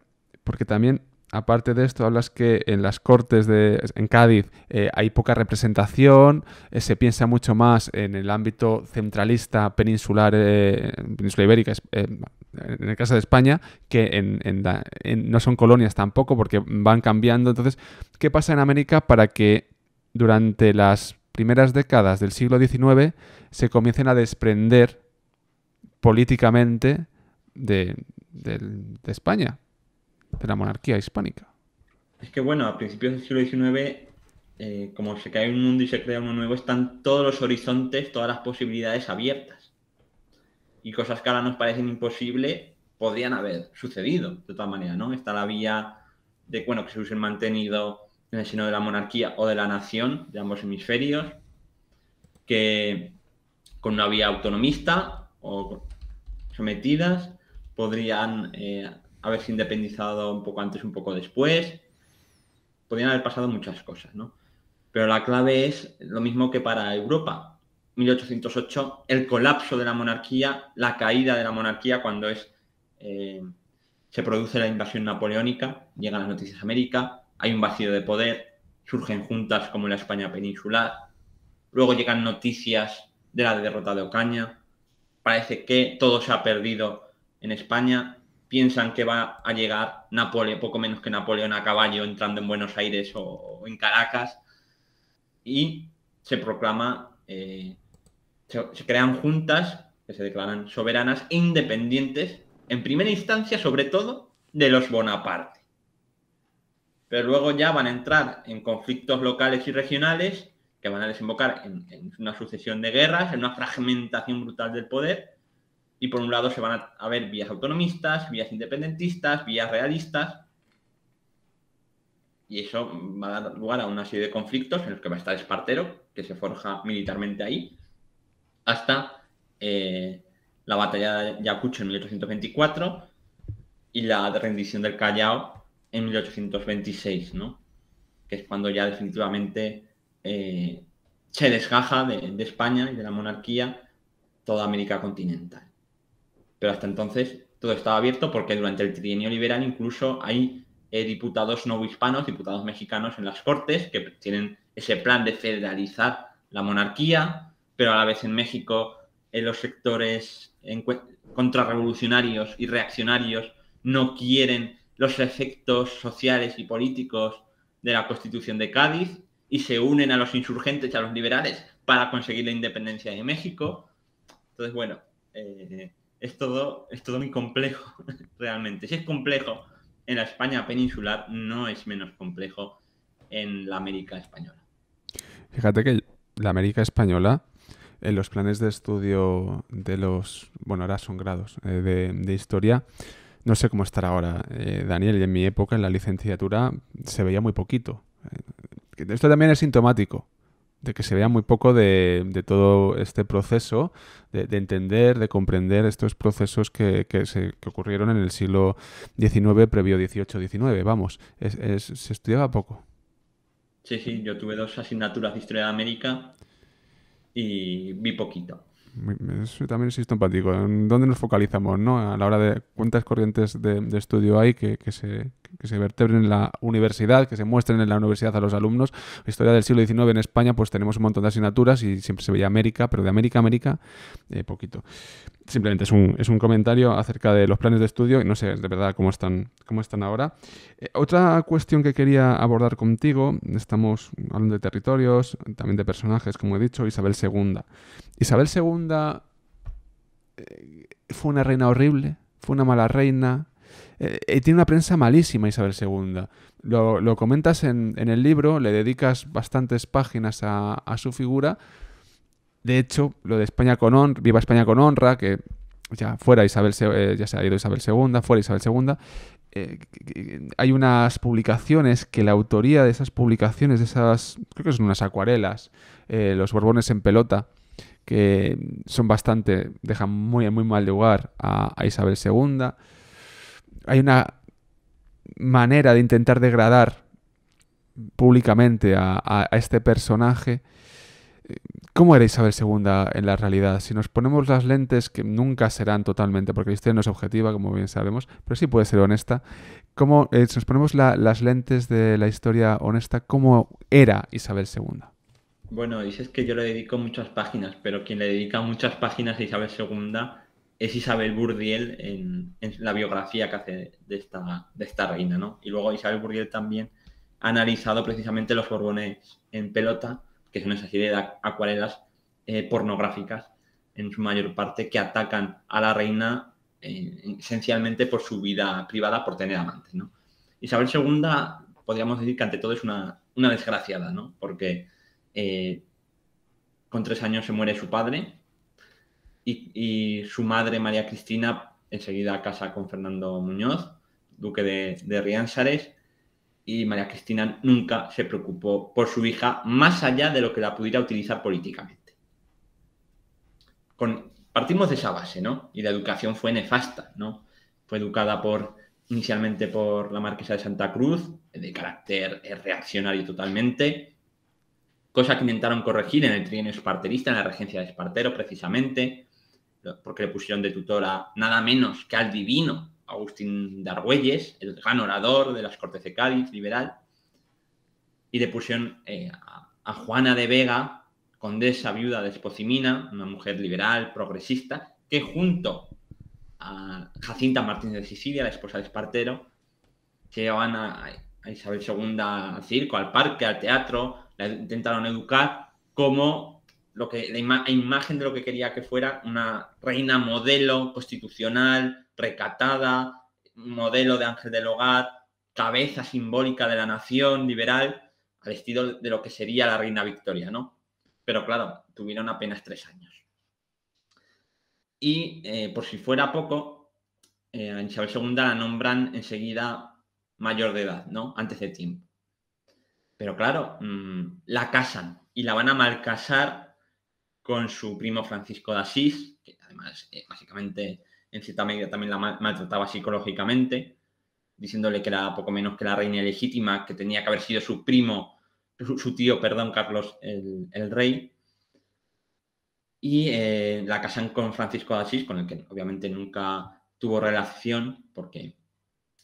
Porque también aparte de esto, hablas que en las Cortes de en Cádiz eh, hay poca representación, eh, se piensa mucho más en el ámbito centralista peninsular, eh, península ibérica, en el caso de España, que no son colonias tampoco porque van cambiando. Entonces, ¿qué pasa en América para que durante las primeras décadas del siglo XIX se comiencen a desprender políticamente de España? de la monarquía hispánica. Es que bueno, a principios del siglo XIX, eh, como se cae un mundo y se crea uno nuevo, están todos los horizontes, todas las posibilidades abiertas. Y cosas que ahora nos parecen imposibles podrían haber sucedido, de todas maneras, ¿no? Está la vía de, bueno, que se hubiesen mantenido en el seno de la monarquía o de la nación, de ambos hemisferios, que con una vía autonomista o sometidas podrían eh, haberse independizado un poco antes, un poco después. Podrían haber pasado muchas cosas, ¿no? Pero la clave es lo mismo que para Europa. 1808, el colapso de la monarquía, la caída de la monarquía cuando es, eh, se produce la invasión napoleónica, llegan las noticias a América, hay un vacío de poder, surgen juntas como en la España peninsular, luego llegan noticias de la derrota de Ocaña, parece que todo se ha perdido en España, piensan que va a llegar Napoleón, poco menos que Napoleón a caballo entrando en Buenos Aires o, en Caracas, y se proclama, eh, se, crean juntas que se declaran soberanas e independientes, en primera instancia sobre todo de los Bonaparte. Pero luego ya van a entrar en conflictos locales y regionales que van a desembocar en una sucesión de guerras, en una fragmentación brutal del poder y por un lado se van a, ver vías autonomistas, vías independentistas, vías realistas. Y eso va a dar lugar a una serie de conflictos en los que va a estar Espartero, que se forja militarmente ahí, hasta eh, la batalla de Yacucho en 1824 y la rendición del Callao en 1826, ¿no? Que es cuando ya definitivamente eh, se desgaja de España y de la monarquía toda América continental pero hasta entonces todo estaba abierto porque durante el trienio liberal incluso hay eh, diputados no hispanos, diputados mexicanos en las Cortes que tienen ese plan de federalizar la monarquía, pero a la vez en México en los sectores contrarrevolucionarios y reaccionarios no quieren los efectos sociales y políticos de la Constitución de Cádiz y se unen a los insurgentes a los liberales para conseguir la independencia de México. Entonces, bueno, eh, es todo, todo muy complejo, <laughs> realmente. Si es complejo en la España peninsular, no es menos complejo en la América española. Fíjate que la América española, en eh, los planes de estudio de los, bueno, ahora son grados eh, de, historia, no sé cómo estará ahora, eh, Daniel, y en mi época en la licenciatura se veía muy poquito. Esto también es sintomático que se vea muy poco de, todo este proceso, de, entender, de comprender estos procesos que, ocurrieron en el siglo XIX, previo XVIII-XIX. Vamos, se estudiaba poco. Sí, sí, yo tuve dos asignaturas de Historia de América y vi poquito. Eso también es simpático. ¿En dónde nos focalizamos? ¿no? A la hora de cuántas corrientes de, estudio hay que, se, se vertebren en la universidad, que se muestren en la universidad a los alumnos. La historia del siglo XIX en España, pues tenemos un montón de asignaturas y siempre se veía América, pero de América a América, eh, poquito simplemente es un, es un, comentario acerca de los planes de estudio y no sé de verdad cómo están, cómo están ahora. Eh, otra cuestión que quería abordar contigo, estamos hablando de territorios, también de personajes, como he dicho, Isabel II. Isabel II eh, fue una reina horrible, fue una mala reina. y eh, tiene una prensa malísima Isabel II. Lo, comentas en, el libro, le dedicas bastantes páginas a, a su figura, de hecho, lo de España con honra, viva España con honra, que ya fuera Isabel, eh, ya se ha ido Isabel II, fuera Isabel II, eh, hay unas publicaciones que la autoría de esas publicaciones, de esas, creo que son unas acuarelas, eh, los Borbones en pelota, que son bastante, dejan muy, muy mal lugar a, Isabel II. Hay una manera de intentar degradar públicamente a este personaje ¿Cómo era Isabel II en la realidad? Si nos ponemos las lentes, que nunca serán totalmente, porque la historia no es objetiva, como bien sabemos, pero sí puede ser honesta, ¿cómo, eh, si nos ponemos las lentes de la historia honesta, ¿cómo era Isabel II? Bueno, dices que yo le dedico muchas páginas, pero quien le dedica muchas páginas a Isabel II es Isabel Burdiel en, la biografía que hace de esta, reina, ¿no? Y luego Isabel Burdiel también ha analizado precisamente los Borbones en pelota que son esas serie de acuarelas eh, pornográficas, en su mayor parte, que atacan a la reina eh, esencialmente por su vida privada, por tener amantes. ¿no? Isabel II, podríamos decir que ante todo es una, desgraciada, ¿no? porque eh, con tres años se muere su padre y, su madre, María Cristina, enseguida casa con Fernando Muñoz, duque de, de y María Cristina nunca se preocupó por su hija más allá de lo que la pudiera utilizar políticamente. partimos de esa base, ¿no? Y la educación fue nefasta, ¿no? Fue educada por, inicialmente por la marquesa de Santa Cruz, de carácter eh, reaccionario totalmente, cosa que intentaron corregir en el trienio esparterista, en la regencia de Espartero precisamente, porque le pusieron de tutora nada menos que al divino Agustín Argüelles, el gran orador de las Cortes de Cádiz, liberal, y de pusieron eh, a, Juana de Vega, condesa viuda de Espocimina, una mujer liberal, progresista, que junto a Jacinta Martínez de Sicilia, la esposa de Espartero, que llevaban a, Isabel II al circo, al parque, al teatro, la intentaron educar como lo que, la imagen de lo que quería que fuera una reina modelo constitucional, recatada, modelo de ángel del hogar, cabeza simbólica de la nación liberal, al estilo de lo que sería la reina Victoria, ¿no? Pero claro, tuvieron apenas tres años. Y eh, por si fuera poco, eh, a Isabel II la nombran enseguida mayor de edad, ¿no? Antes de tiempo. Pero claro, mm, la casan y la van a malcasar con su primo Francisco de Asís, que además eh, básicamente en cierta medida también la maltrataba psicológicamente, diciéndole que era poco menos que la reina legítima, que tenía que haber sido su primo, su, tío, perdón, Carlos el, rey. Y eh, la casan con Francisco de Asís, con el que obviamente nunca tuvo relación, porque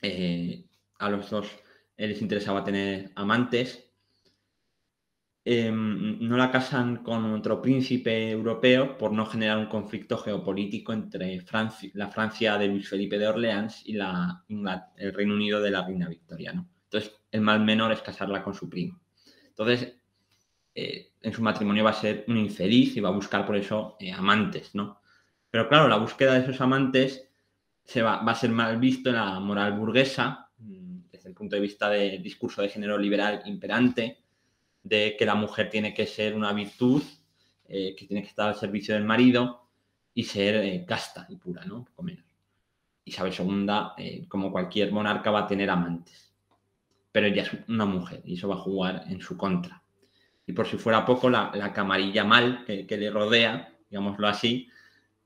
eh, a los dos eh, les interesaba tener amantes Em, no la casan con otro príncipe europeo por no generar un conflicto geopolítico entre la Francia de Luis Felipe de Orleans y el Reino Unido de la Reina Victoria. Entonces, el mal menor es casarla con su primo. Entonces, eh, en su matrimonio va a ser un infeliz y va a buscar por eso eh, amantes, ¿no? Pero claro, la búsqueda de esos amantes se va, va a ser mal visto en la moral burguesa, mm, desde el punto de vista del discurso de género liberal imperante, de que la mujer tiene que ser una virtud, eh, que tiene que estar al servicio del marido y ser eh, casta y pura, ¿no? Poco menos. Isabel II, eh, como cualquier monarca, va a tener amantes. Pero ella es una mujer y eso va a jugar en su contra. Y por si fuera poco, la, camarilla mal que, le rodea, digámoslo así,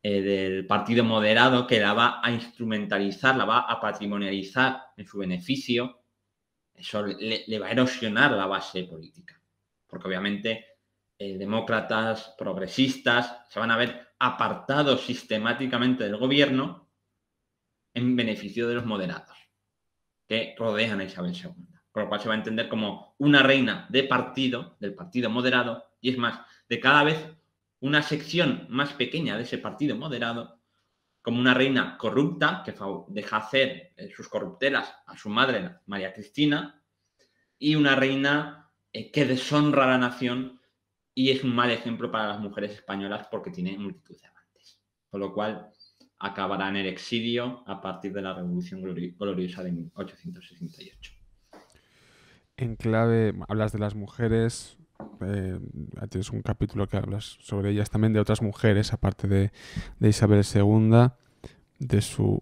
del partido moderado que la va a instrumentalizar, la va a patrimonializar en su beneficio, eso le va a erosionar la base política porque obviamente eh, demócratas, progresistas, se van a ver apartados sistemáticamente del gobierno en beneficio de los moderados que rodean a Isabel II. Con lo cual se va a entender como una reina de partido, del partido moderado, y es más, de cada vez una sección más pequeña de ese partido moderado, como una reina corrupta que deja hacer eh, sus corruptelas a su madre, María Cristina, y una reina eh, que deshonra a la nación y es un mal ejemplo para las mujeres españolas porque tiene multitud de amantes. Con lo cual acabará en el exilio a partir de la Revolución Gloriosa de 1868. En clave, hablas de las mujeres, eh, tienes un capítulo que hablas sobre ellas, también de otras mujeres, aparte de, de, Isabel II, de su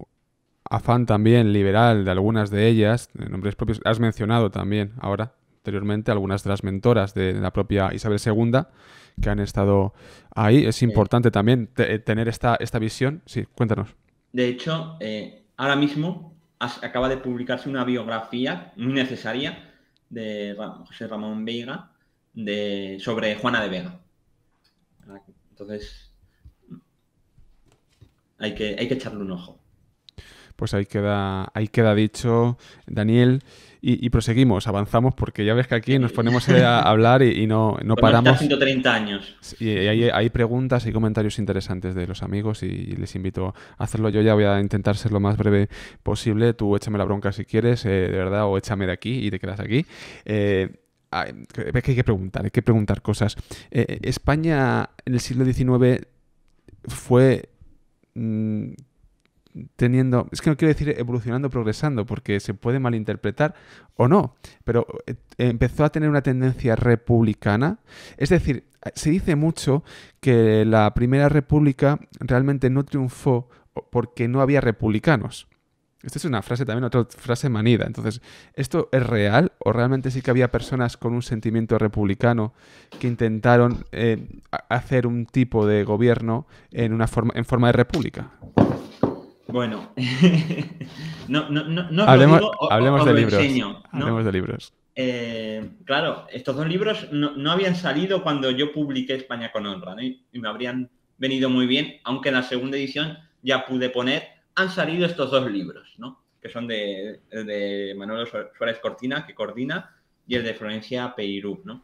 afán también liberal de algunas de ellas, de nombres propios, has mencionado también ahora, Anteriormente, algunas de las mentoras de la propia Isabel II que han estado ahí. Es importante también eh, tener esta, esta visión. Sí, cuéntanos. De hecho, eh, ahora mismo acaba de publicarse una biografía muy necesaria de José Ramón Veiga de, sobre Juana de Vega. Entonces, hay que, hay que echarle un ojo. Pues ahí queda, ahí queda dicho, Daniel y, proseguimos, avanzamos, porque ya ves que aquí nos ponemos a hablar y, no, no paramos. 130 años. Y, hay, preguntas y comentarios interesantes de los amigos y, les invito a hacerlo. Yo ya voy a intentar ser lo más breve posible. Tú échame la bronca si quieres, eh, de verdad, o échame de aquí y te quedas aquí. Eh, que hay que preguntar, hay que preguntar cosas. Eh, España en el siglo XIX fue mm, teniendo, es que no quiero decir evolucionando, progresando, porque se puede malinterpretar o no, pero eh, empezó a tener una tendencia republicana. Es decir, se dice mucho que la Primera República realmente no triunfó porque no había republicanos. Esta es una frase también, otra frase manida. Entonces, ¿esto es real o realmente sí que había personas con un sentimiento republicano que intentaron eh, hacer un tipo de gobierno en, una forma, en forma de república? Bueno, <laughs> no, no, no, hablemos, de libros. Enseño, eh, Hablemos de libros. claro, estos dos libros no, habían salido cuando yo publiqué España con honra y, me habrían venido muy bien, aunque en la segunda edición ya pude poner, han salido estos dos libros, ¿no? que son de, de Manuel Suárez Cortina, que coordina, y el de Florencia Peirú, ¿no?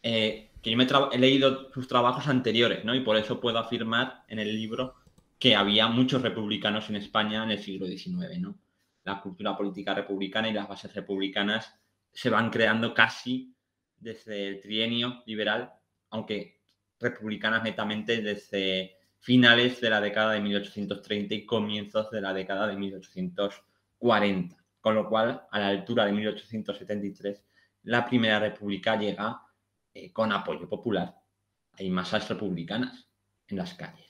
Eh, que yo me he, he leído sus trabajos anteriores, ¿no? Y por eso puedo afirmar en el libro que había muchos republicanos en España en el siglo XIX, ¿no? La cultura política republicana y las bases republicanas se van creando casi desde el trienio liberal, aunque republicanas netamente desde finales de la década de 1830 y comienzos de la década de 1840. Con lo cual, a la altura de 1873, la primera república llega eh, con apoyo popular. Hay masas republicanas en las calles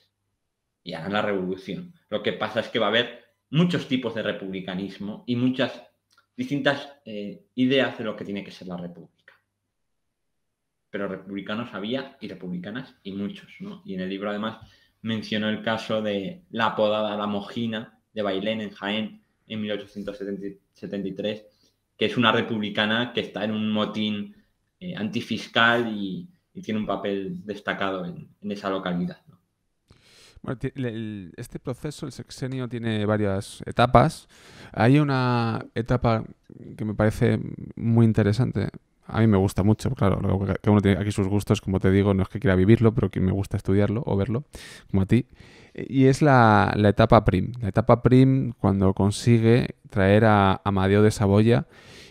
y harán la revolución. Lo que pasa es que va a haber muchos tipos de republicanismo y muchas distintas eh, ideas de lo que tiene que ser la república. Pero republicanos había y republicanas y muchos, ¿no? Y en el libro además mencionó el caso de la apodada La Mojina de Bailén en Jaén en 1873, que es una republicana que está en un motín eh, antifiscal y, tiene un papel destacado en esa localidad. Bueno, este proceso, el sexenio, tiene varias etapas. Hay una etapa que me parece muy interesante. A mí me gusta mucho, claro, que uno tiene aquí sus gustos, como te digo, no es que quiera vivirlo, pero que me gusta estudiarlo o verlo, como a ti. E, y es la, la etapa prim. La etapa prim cuando consigue traer a Amadeo de Saboya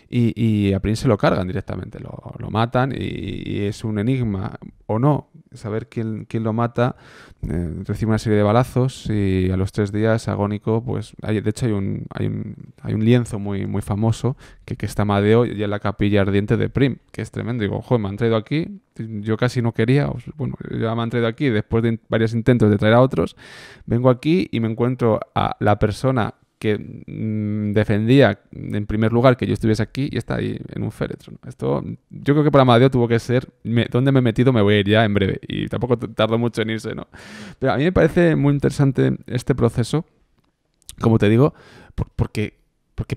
y, a Prim se lo cargan directamente, lo, matan y, es un enigma o no saber quién, quién lo mata, eh, recibe una serie de balazos y a los tres días agónico, pues hay, de hecho hay un, hay lienzo muy, muy famoso que, que está Madeo y en la capilla ardiente de Prim, que es tremendo, digo, joder, me han traído aquí, yo casi no quería, bueno, ya me han traído aquí después de varios intentos de traer a otros, vengo aquí y me encuentro a la persona que mm, defendía en primer lugar que yo estuviese aquí y está ahí en un féretro. Esto, yo creo que para Amadeo tuvo que ser, donde ¿dónde me he metido? Me voy a ir ya en breve y tampoco tardo mucho en irse, ¿no? Pero a mí me parece muy interesante este proceso, como te digo, por, porque...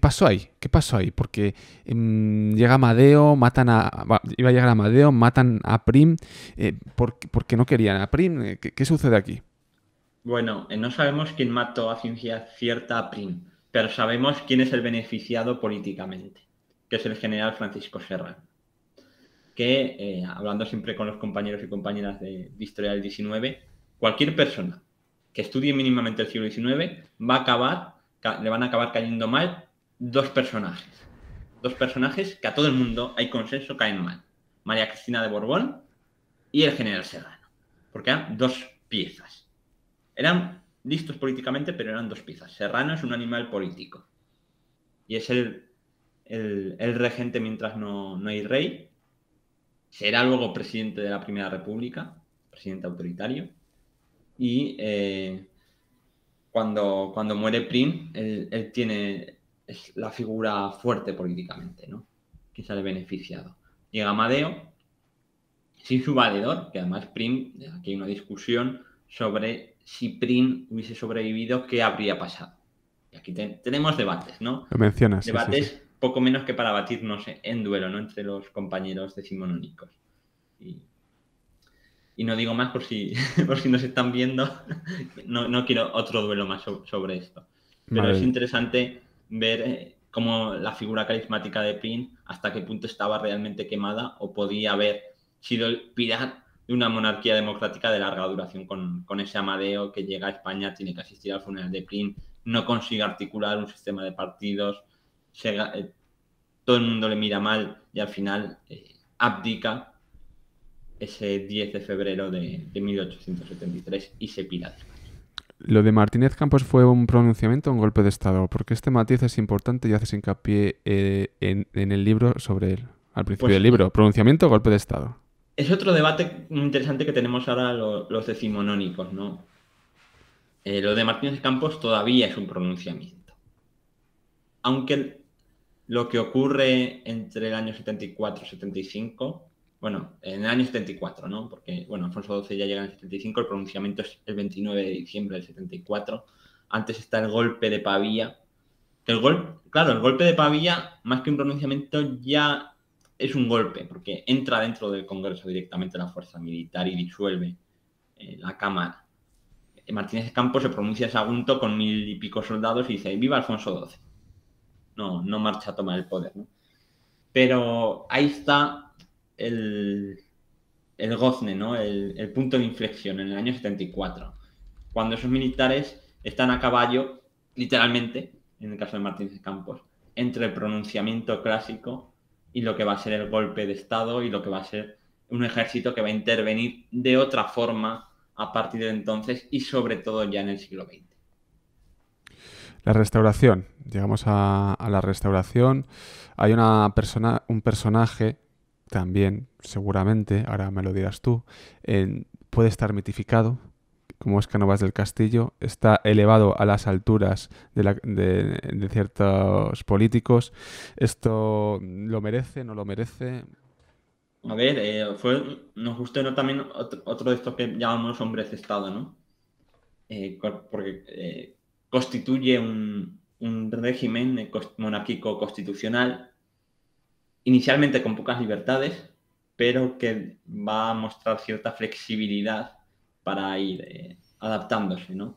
pasó ahí, ¿qué pasó ahí? Porque em, llega Amadeo, matan a. iba a llegar Amadeo, matan a Prim, eh, porque, no querían a Prim. Eh, ¿Qué sucede aquí? Bueno, eh, no sabemos quién mató a ciencia cierta a Prim, pero sabemos quién es el beneficiado políticamente, que es el general Francisco Serrano. que, eh, hablando siempre con los compañeros y compañeras de, historia del XIX, cualquier persona que estudie mínimamente el siglo XIX va a acabar, le van a acabar cayendo mal dos personajes. Dos personajes que a todo el mundo hay consenso caen mal. María Cristina de Borbón y el general Serrano. Porque eran dos piezas eran listos políticamente, pero eran dos piezas. Serrano es un animal político. Y es el, regente mientras no, hay rey. Será luego presidente de la Primera República, presidente autoritario. Y eh, cuando, cuando muere Prim, él, tiene es la figura fuerte políticamente, ¿no? Que sale beneficiado. Llega Amadeo, sin su valedor, que además Prim, aquí hay una discusión sobre si Prim hubiese sobrevivido, ¿qué habría pasado? Y aquí tenemos debates, ¿no? mencionas. Debates poco menos que para batirnos en duelo, ¿no? Entre los compañeros decimonónicos. Y, y no digo más por si, <laughs> por si nos están viendo. <laughs> No, quiero otro duelo más sobre esto. Pero es interesante ver eh, cómo la figura carismática de Prim, hasta qué punto estaba realmente quemada o podía haber sido el pirata una monarquía democrática de larga duración con, ese Amadeo que llega a España, tiene que asistir al funeral de Prín, no consigue articular un sistema de partidos, eh, todo el mundo le mira mal y al final eh, abdica ese 10 de febrero de, 1873 y se pira Lo de Martínez Campos fue un pronunciamiento, un golpe de Estado, porque este matiz es importante y haces hincapié eh, en, el libro sobre él, al principio pues del libro. Pronunciamiento, golpe de Estado es otro debate muy interesante que tenemos ahora los decimonónicos, ¿no? Eh, lo de Martínez Campos todavía es un pronunciamiento. Aunque lo que ocurre entre el año 74 y 75, bueno, en el año 74, ¿no? Porque, bueno, Alfonso XII ya llega en el 75, el pronunciamiento es el 29 de diciembre del 74, antes está el golpe de Pavía, el claro, el golpe de Pavía, más que un pronunciamiento, ya es un golpe, porque entra dentro del Congreso directamente la fuerza militar y disuelve eh, la Cámara. Martínez Campos se pronuncia a Sagunto con mil y pico soldados y dice, viva Alfonso XII. No, no marcha a tomar el poder. Pero ahí está el, gozne, ¿no? El, punto de inflexión en el año 74, cuando esos militares están a caballo, literalmente, en el caso de Martínez Campos, entre el pronunciamiento clásico y lo que va a ser el golpe de Estado y lo que va a ser un ejército que va a intervenir de otra forma a partir de entonces y sobre todo ya en el siglo XX. La restauración. Llegamos a, la restauración. Hay una persona, un personaje también, seguramente, ahora me lo dirás tú, puede estar mitificado, como es Canovas del Castillo, está elevado a las alturas de, ciertos políticos. ¿Esto lo merece, no lo merece? A ver, eh, fue, nos gustó ¿no? también otro, de estos que llamamos hombres de Estado, ¿no? Eh, porque eh, constituye un, un régimen monárquico constitucional, inicialmente con pocas libertades, pero que va a mostrar cierta flexibilidad para ir eh, adaptándose, ¿no?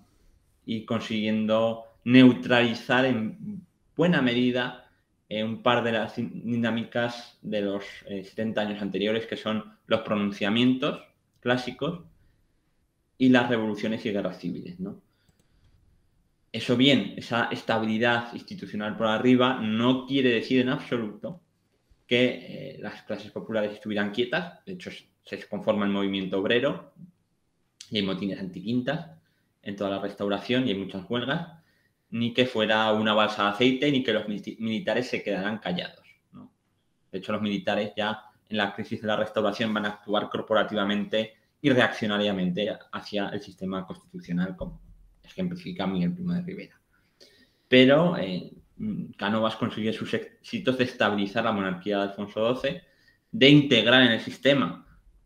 Y consiguiendo neutralizar en buena medida eh, un par de las dinámicas de los 70 eh, años anteriores, que son los pronunciamientos clásicos y las revoluciones y guerras civiles, ¿no? Eso bien, esa estabilidad institucional por arriba no quiere decir en absoluto que las clases populares estuvieran quietas, de hecho se conforma el movimiento obrero, y hay motines antiquintas en toda la restauración y hay muchas huelgas, ni que fuera una balsa de aceite, ni que los militares se quedaran callados. De hecho, los militares ya en la crisis de la restauración van a actuar corporativamente y reaccionariamente hacia el sistema constitucional, como ejemplifica Miguel Primo de Rivera. Pero eh, Canovas consigue sus éxitos de estabilizar la monarquía de Alfonso XII, de integrar en el sistema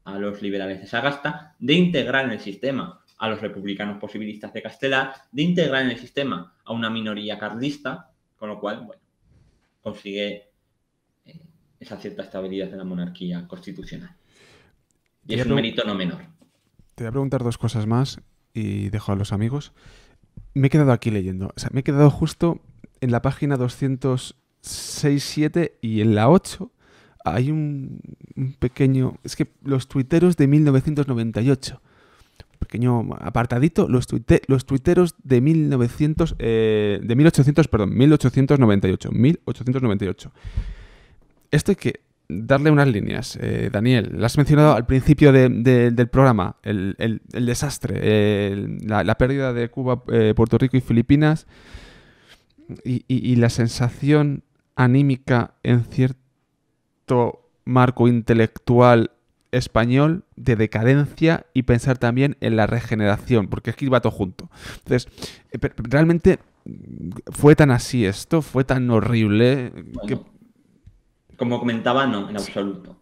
a los liberales de Sagasta, de integrar en el sistema a los republicanos posibilistas de Castelar, de integrar en el sistema a una minoría cardista, con lo cual, bueno, consigue eh, esa cierta estabilidad de la monarquía constitucional. Y es un mérito no menor. Te voy a preguntar dos cosas más y dejo a los amigos. Me he quedado aquí leyendo, o sea, me he quedado justo en la página 267 y en la 8 hay un, pequeño... Es que los tuiteros de 1998 pequeño apartadito, los, tuiteros de 1900, eh, de 1800, perdón, 1898, 1898. Esto hay que darle unas líneas. Eh, Daniel, lo has mencionado al principio del programa, el, desastre, la, pérdida de Cuba, eh, Puerto Rico y Filipinas y, y la sensación anímica en cierto marco intelectual español de decadencia y pensar también en la regeneración, porque es que iba todo junto. Entonces, eh, realmente mm, fue tan así esto, fue tan horrible. Como comentaba, no, en absoluto.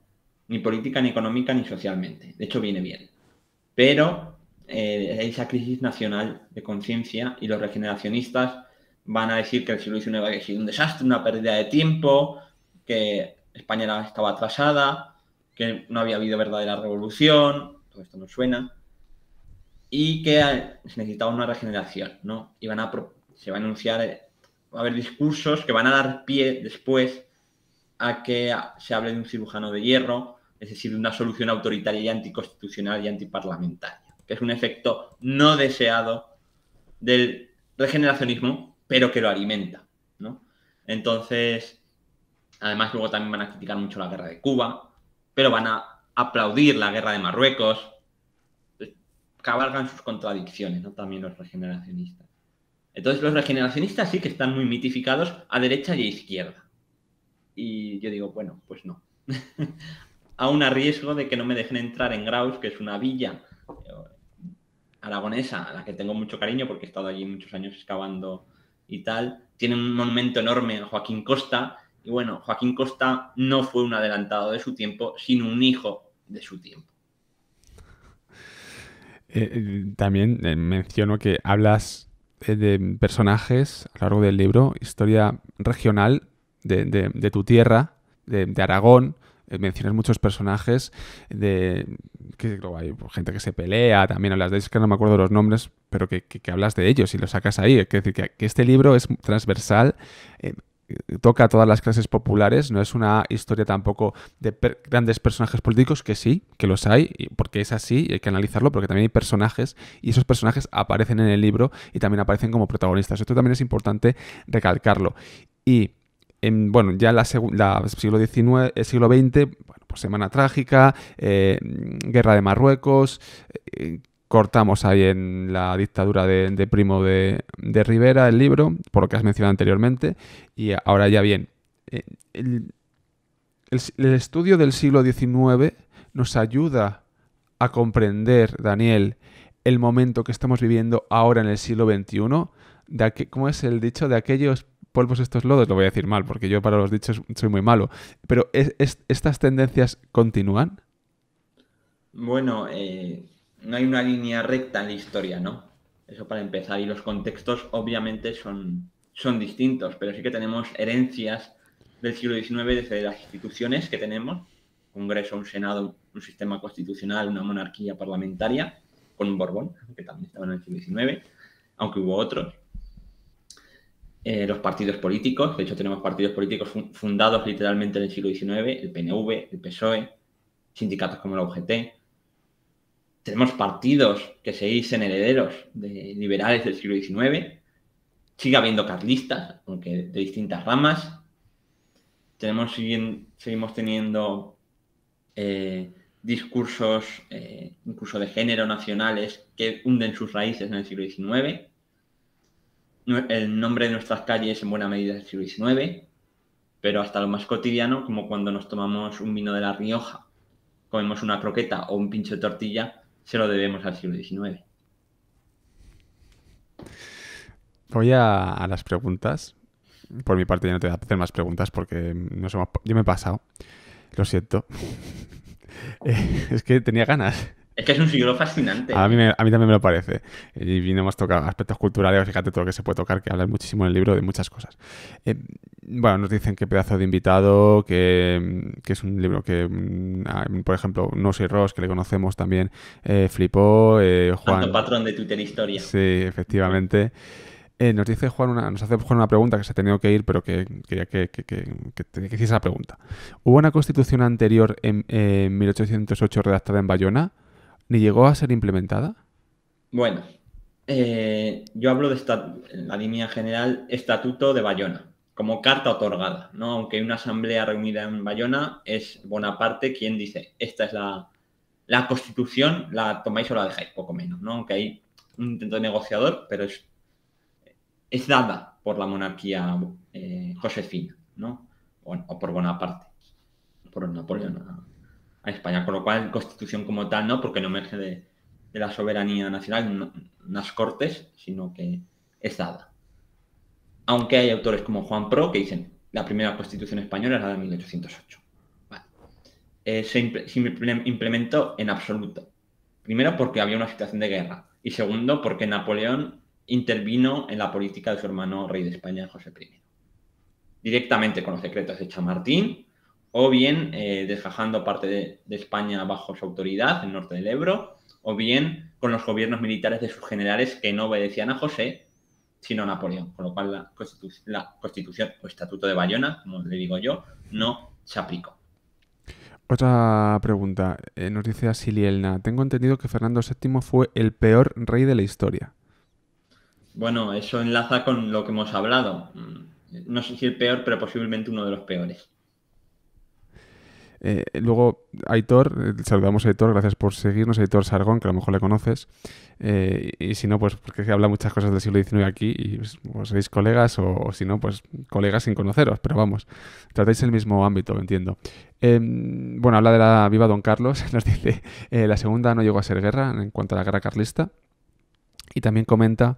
Ni política, ni económica, ni socialmente. De hecho, viene bien. Pero eh, esa crisis nacional de conciencia y los regeneracionistas van a decir que el siglo XIX ha sido un desastre, una pérdida de tiempo, que España estaba atrasada, que no había habido verdadera revolución, todo esto nos suena, y que se necesitaba una regeneración, ¿no? Y van a, se va a anunciar, va a haber discursos que van a dar pie después a que se hable de un cirujano de hierro, es decir, de una solución autoritaria y anticonstitucional y antiparlamentaria, que es un efecto no deseado del regeneracionismo, pero que lo alimenta, ¿no? Entonces, Además, luego también van a criticar mucho la guerra de Cuba, pero van a aplaudir la guerra de Marruecos. Cabalgan sus contradicciones, ¿no? También los regeneracionistas. Entonces, los regeneracionistas sí que están muy mitificados a derecha y a izquierda. Y yo digo, bueno, pues no. <laughs> Aún a riesgo de que no me dejen entrar en Graus, que es una villa eh, aragonesa a la que tengo mucho cariño porque he estado allí muchos años excavando y tal. Tiene un monumento enorme a Joaquín Costa y bueno, Joaquín Costa no fue un adelantado de su tiempo, sino un hijo de su tiempo. Eh, eh, también eh, menciono que hablas de personajes a lo largo del libro, historia regional de, tu tierra, de, Aragón, mencionas muchos personajes de hay gente que se pelea, también hablas de ellos, que no me acuerdo los nombres, pero que, hablas de ellos y los sacas ahí. Es decir, que, este libro es transversal toca a todas las clases populares, no es una historia tampoco de grandes personajes políticos, que sí, que los hay, porque es así hay que analizarlo, porque también hay personajes y esos personajes aparecen en el libro y también aparecen como protagonistas. Esto también es importante recalcarlo. Y en, bueno, ya la, siglo XIX, el eh, siglo XX, bueno, pues Semana Trágica, eh, Guerra de Marruecos, eh, cortamos ahí en la dictadura de, Primo de, de, Rivera, el libro, por lo que has mencionado anteriormente, y ahora ya bien, eh, el, estudio del siglo XIX nos ayuda a comprender, Daniel, el momento que estamos viviendo ahora en el siglo XXI, ¿cómo es el dicho? De aquellos polvos estos lodos, lo voy a decir mal, porque yo para los dichos soy muy malo, pero ¿es, estas tendencias continúan? Bueno, eh, no hay una línea recta en la historia, ¿no? Eso para empezar. Y los contextos obviamente son, son distintos, pero sí que tenemos herencias del siglo XIX desde las instituciones que tenemos, Congreso, un Senado, un sistema constitucional, una monarquía parlamentaria, con un Borbón, que también estaba en el siglo XIX, aunque hubo otros. Eh, los partidos políticos, de hecho tenemos partidos políticos fundados literalmente en el siglo XIX, el PNV, el PSOE, sindicatos como la UGT, tenemos partidos que se dicen herederos de liberales del siglo XIX. Sigue habiendo carlistas, aunque de distintas ramas. Tenemos, seguimos teniendo eh, discursos, eh, incluso de género nacionales, que hunden sus raíces en el siglo XIX. El nombre de nuestras calles en buena medida es del siglo XIX, pero hasta lo más cotidiano, como cuando nos tomamos un vino de La Rioja, comemos una croqueta o un pincho de tortilla, se lo debemos al siglo XIX. Voy a, las preguntas. Por mi parte ya no te voy a hacer más preguntas porque yo me he pasado. Lo siento. <laughs> Eh, es que tenía ganas. Es que es un siglo fascinante. A mí, a mí también me lo parece. Y no hemos tocado aspectos culturales, fíjate todo lo que se puede tocar, que habla muchísimo en el libro de muchas cosas. Eh, bueno, nos dicen que pedazo de invitado, que, es un libro que, mm, por ejemplo, No soy Ross, que le conocemos también, eh, flipó. Eh, Juan. patrón de Twitter Historia. Sí, efectivamente. Eh, nos dice Juan nos hace Juan una pregunta que se ha tenido que ir, pero que quería que, hiciese la pregunta. ¿Hubo una constitución anterior en 1808 redactada en Bayona? ni llegó a ser implementada? Bueno, eh, yo hablo de la línea general Estatuto de Bayona, como carta otorgada, ¿no? Aunque hay una asamblea reunida en Bayona, es Bonaparte quien dice, esta es la, constitución, la tomáis o la dejáis, poco menos, ¿no? Aunque hay un intento de negociador, pero es, es dada por la monarquía eh, josefina, ¿no? o por Bonaparte, por Napoleón. España. Con lo cual, constitución como tal no, porque no emerge de, la soberanía nacional, no, unas cortes, sino que es dada. Aunque hay autores como Juan Pro que dicen, la primera constitución española es la de 1808. Eh, se, implementó en absoluto. Primero porque había una situación de guerra y segundo porque Napoleón intervino en la política de su hermano rey de España, José I. Directamente con los decretos de Chamartín o bien eh, desgajando parte de, España bajo su autoridad, el norte del Ebro, o bien con los gobiernos militares de sus generales que no obedecían a José, sino a Napoleón, con lo cual la, Constitución o Estatuto de Bayona, como le digo yo, no se aplicó. Otra pregunta. Eh, nos dice Asilielna. Tengo entendido que Fernando VII fue el peor rey de la historia. Bueno, eso enlaza con lo que hemos hablado. Mm, no sé si el peor, pero posiblemente uno de los peores. Eh, luego, Aitor, eh, saludamos a Aitor, gracias por seguirnos, Aitor Sargón, que a lo mejor le conoces. Eh, y, si no, pues porque habla muchas cosas del siglo XIX aquí y os pues, sois colegas o, si no, pues colegas sin conoceros, pero vamos, tratáis el mismo ámbito, entiendo. Em, bueno, habla de la viva Don Carlos, <laughs> nos dice, la segunda no llegó a ser guerra en cuanto a la guerra carlista. Y también comenta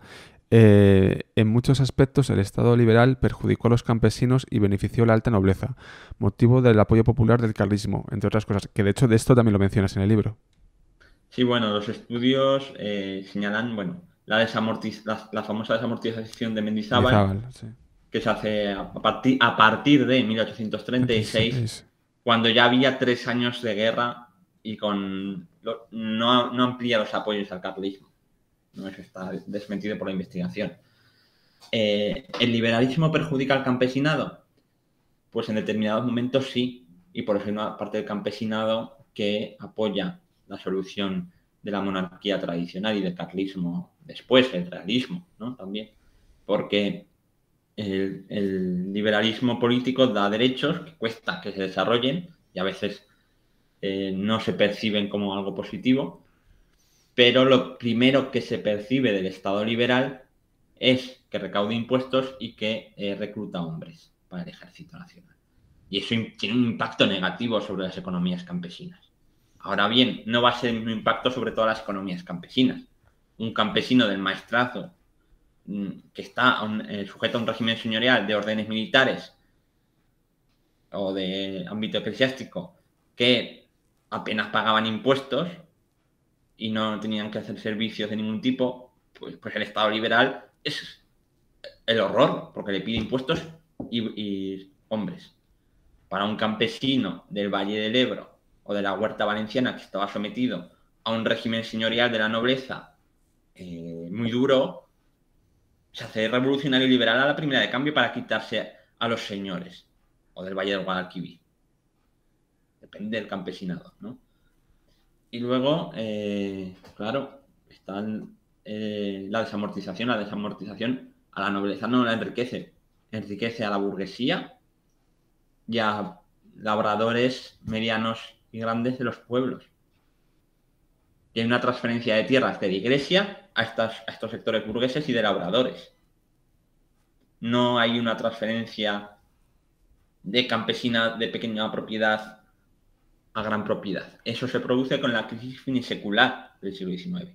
eh, en muchos aspectos, el Estado liberal perjudicó a los campesinos y benefició a la alta nobleza, motivo del apoyo popular del carlismo, entre otras cosas, que de hecho de esto también lo mencionas en el libro. Sí, bueno, los estudios eh, señalan, bueno, la, famosa desamortización de Mendizábal, que se hace a, partir de 1836, cuando ya había tres años de guerra y con no amplía los apoyos al carlismo no que está desmentido por la investigación. Eh, ¿El liberalismo perjudica al campesinado? Pues en determinados momentos sí, y por eso hay una parte del campesinado que apoya la solución de la monarquía tradicional y del carlismo después, el realismo, ¿no? También, porque el, liberalismo político da derechos que cuesta que se desarrollen y a veces eh, no se perciben como algo positivo, pero lo primero que se percibe del Estado liberal es que recaude impuestos y que eh, recluta hombres para el ejército nacional. Y eso tiene un impacto negativo sobre las economías campesinas. Ahora bien, no va a ser el mismo impacto sobre todas las economías campesinas. Un campesino del maestrazo mm, que está eh, sujeto a un régimen señorial de órdenes militares o de ámbito eclesiástico que apenas pagaban impuestos, y no tenían que hacer servicios de ningún tipo, pues, pues el Estado liberal es el horror, porque le pide impuestos y, hombres. Para un campesino del Valle del Ebro o de la Huerta Valenciana que estaba sometido a un régimen señorial de la nobleza eh, muy duro, se hace revolucionario liberal a la primera de cambio para quitarse a los señores o del Valle del Guadalquivir. Depende del campesinado, ¿no? Y luego, eh, claro, está eh, la desamortización. La desamortización a la nobleza no la enriquece. Enriquece a la burguesía y a labradores medianos y grandes de los pueblos. Y hay una transferencia de tierras de la iglesia a, a estos sectores burgueses y de labradores. No hay una transferencia de campesina de pequeña propiedad gran propiedad. Eso se produce con la crisis finisecular del siglo XIX,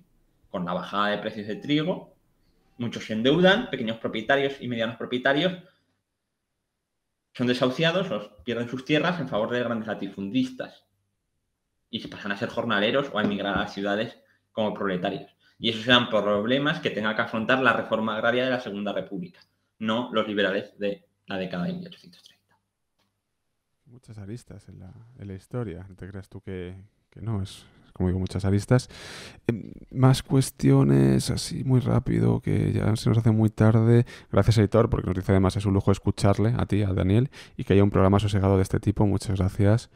con la bajada de precios de trigo, muchos se endeudan, pequeños propietarios y medianos propietarios son desahuciados o pierden sus tierras en favor de grandes latifundistas y se pasan a ser jornaleros o a emigrar a las ciudades como proletarios. Y esos serán problemas que tenga que afrontar la reforma agraria de la Segunda República, no los liberales de la década de 1830 muchas aristas en la, en la historia. No te creas tú que, no, es como digo, muchas aristas. Em, más cuestiones así muy rápido, que ya se nos hace muy tarde. Gracias, editor, porque nos dice además es un lujo escucharle a ti, a Daniel, y que haya un programa sosegado de este tipo. Muchas gracias.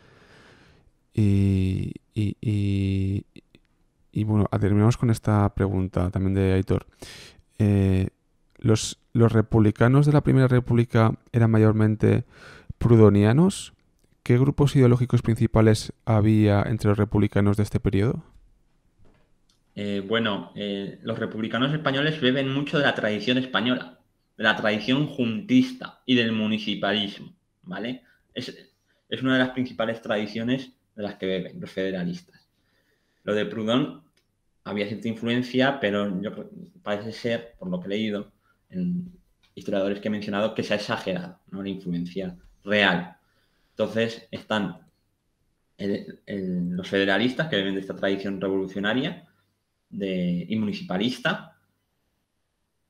Y, y, y, bueno, terminamos con esta pregunta también de Aitor. Eh, ¿los, ¿Los republicanos de la Primera República eran mayormente prudonianos? ¿Qué grupos ideológicos principales había entre los republicanos de este periodo? Eh, bueno, eh, los republicanos españoles beben mucho de la tradición española, de la tradición juntista y del municipalismo, ¿vale? Es, una de las principales tradiciones de las que beben los federalistas. Lo de Proudhon había cierta influencia, pero parece ser, por lo que he leído en historiadores que he mencionado, que se ha exagerado, ¿no? La influencia real entonces están los federalistas, que viven de esta tradición revolucionaria y municipalista.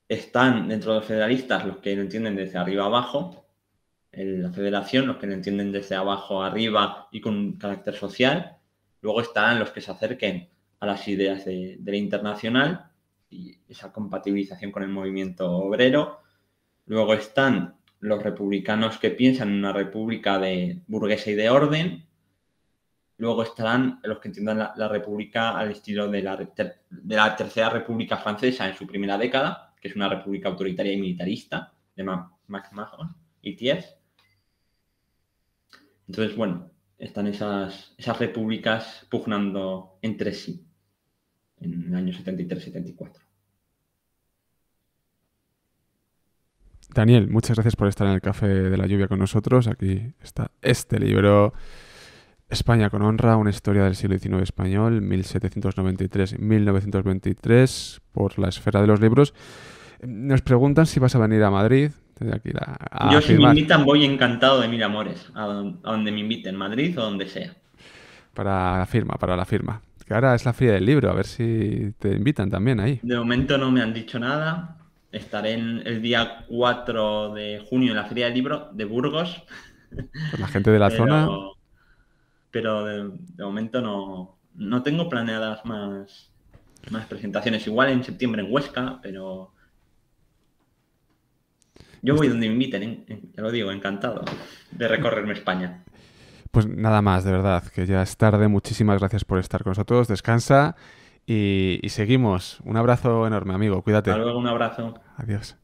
Están dentro de los federalistas los que lo entienden desde arriba abajo, en la federación, los que lo entienden desde abajo arriba y con carácter social. Luego están los que se acerquen a las ideas de, de la internacional y esa compatibilización con el movimiento obrero. Luego están los republicanos que piensan en una república de burguesa y de orden. Luego estarán los que entiendan la, república al estilo de la, de la Tercera República Francesa en su primera década, que es una república autoritaria y militarista, de Max Mahon y Thiers. Entonces, bueno, están esas, esas repúblicas pugnando entre sí en el año 73-74. Daniel, muchas gracias por estar en el Café de la Lluvia con nosotros. Aquí está este libro, España con honra, una historia del siglo XIX español, 1793-1923, por la esfera de los libros. Nos preguntan si vas a venir a Madrid. Yo, si me invitan, voy encantado de mil amores, a donde me inviten, Madrid o donde sea. Para la firma, para la firma. Que ahora es la fría del libro, a ver si te invitan también ahí. De momento no me han dicho nada, Estaré el día 4 de junio en la Feria del Libro de Burgos. con la gente de la zona. Pero de, momento no, no, tengo planeadas más, más presentaciones. Igual en septiembre en Huesca, pero. Yo voy donde me inviten, ¿eh? ya lo digo, encantado de recorrerme España. Pues nada más, de verdad, que ya es tarde. Muchísimas gracias por estar con nosotros. Descansa y, seguimos. Un abrazo enorme, amigo. Cuídate. Hasta luego, un abrazo. Adiós.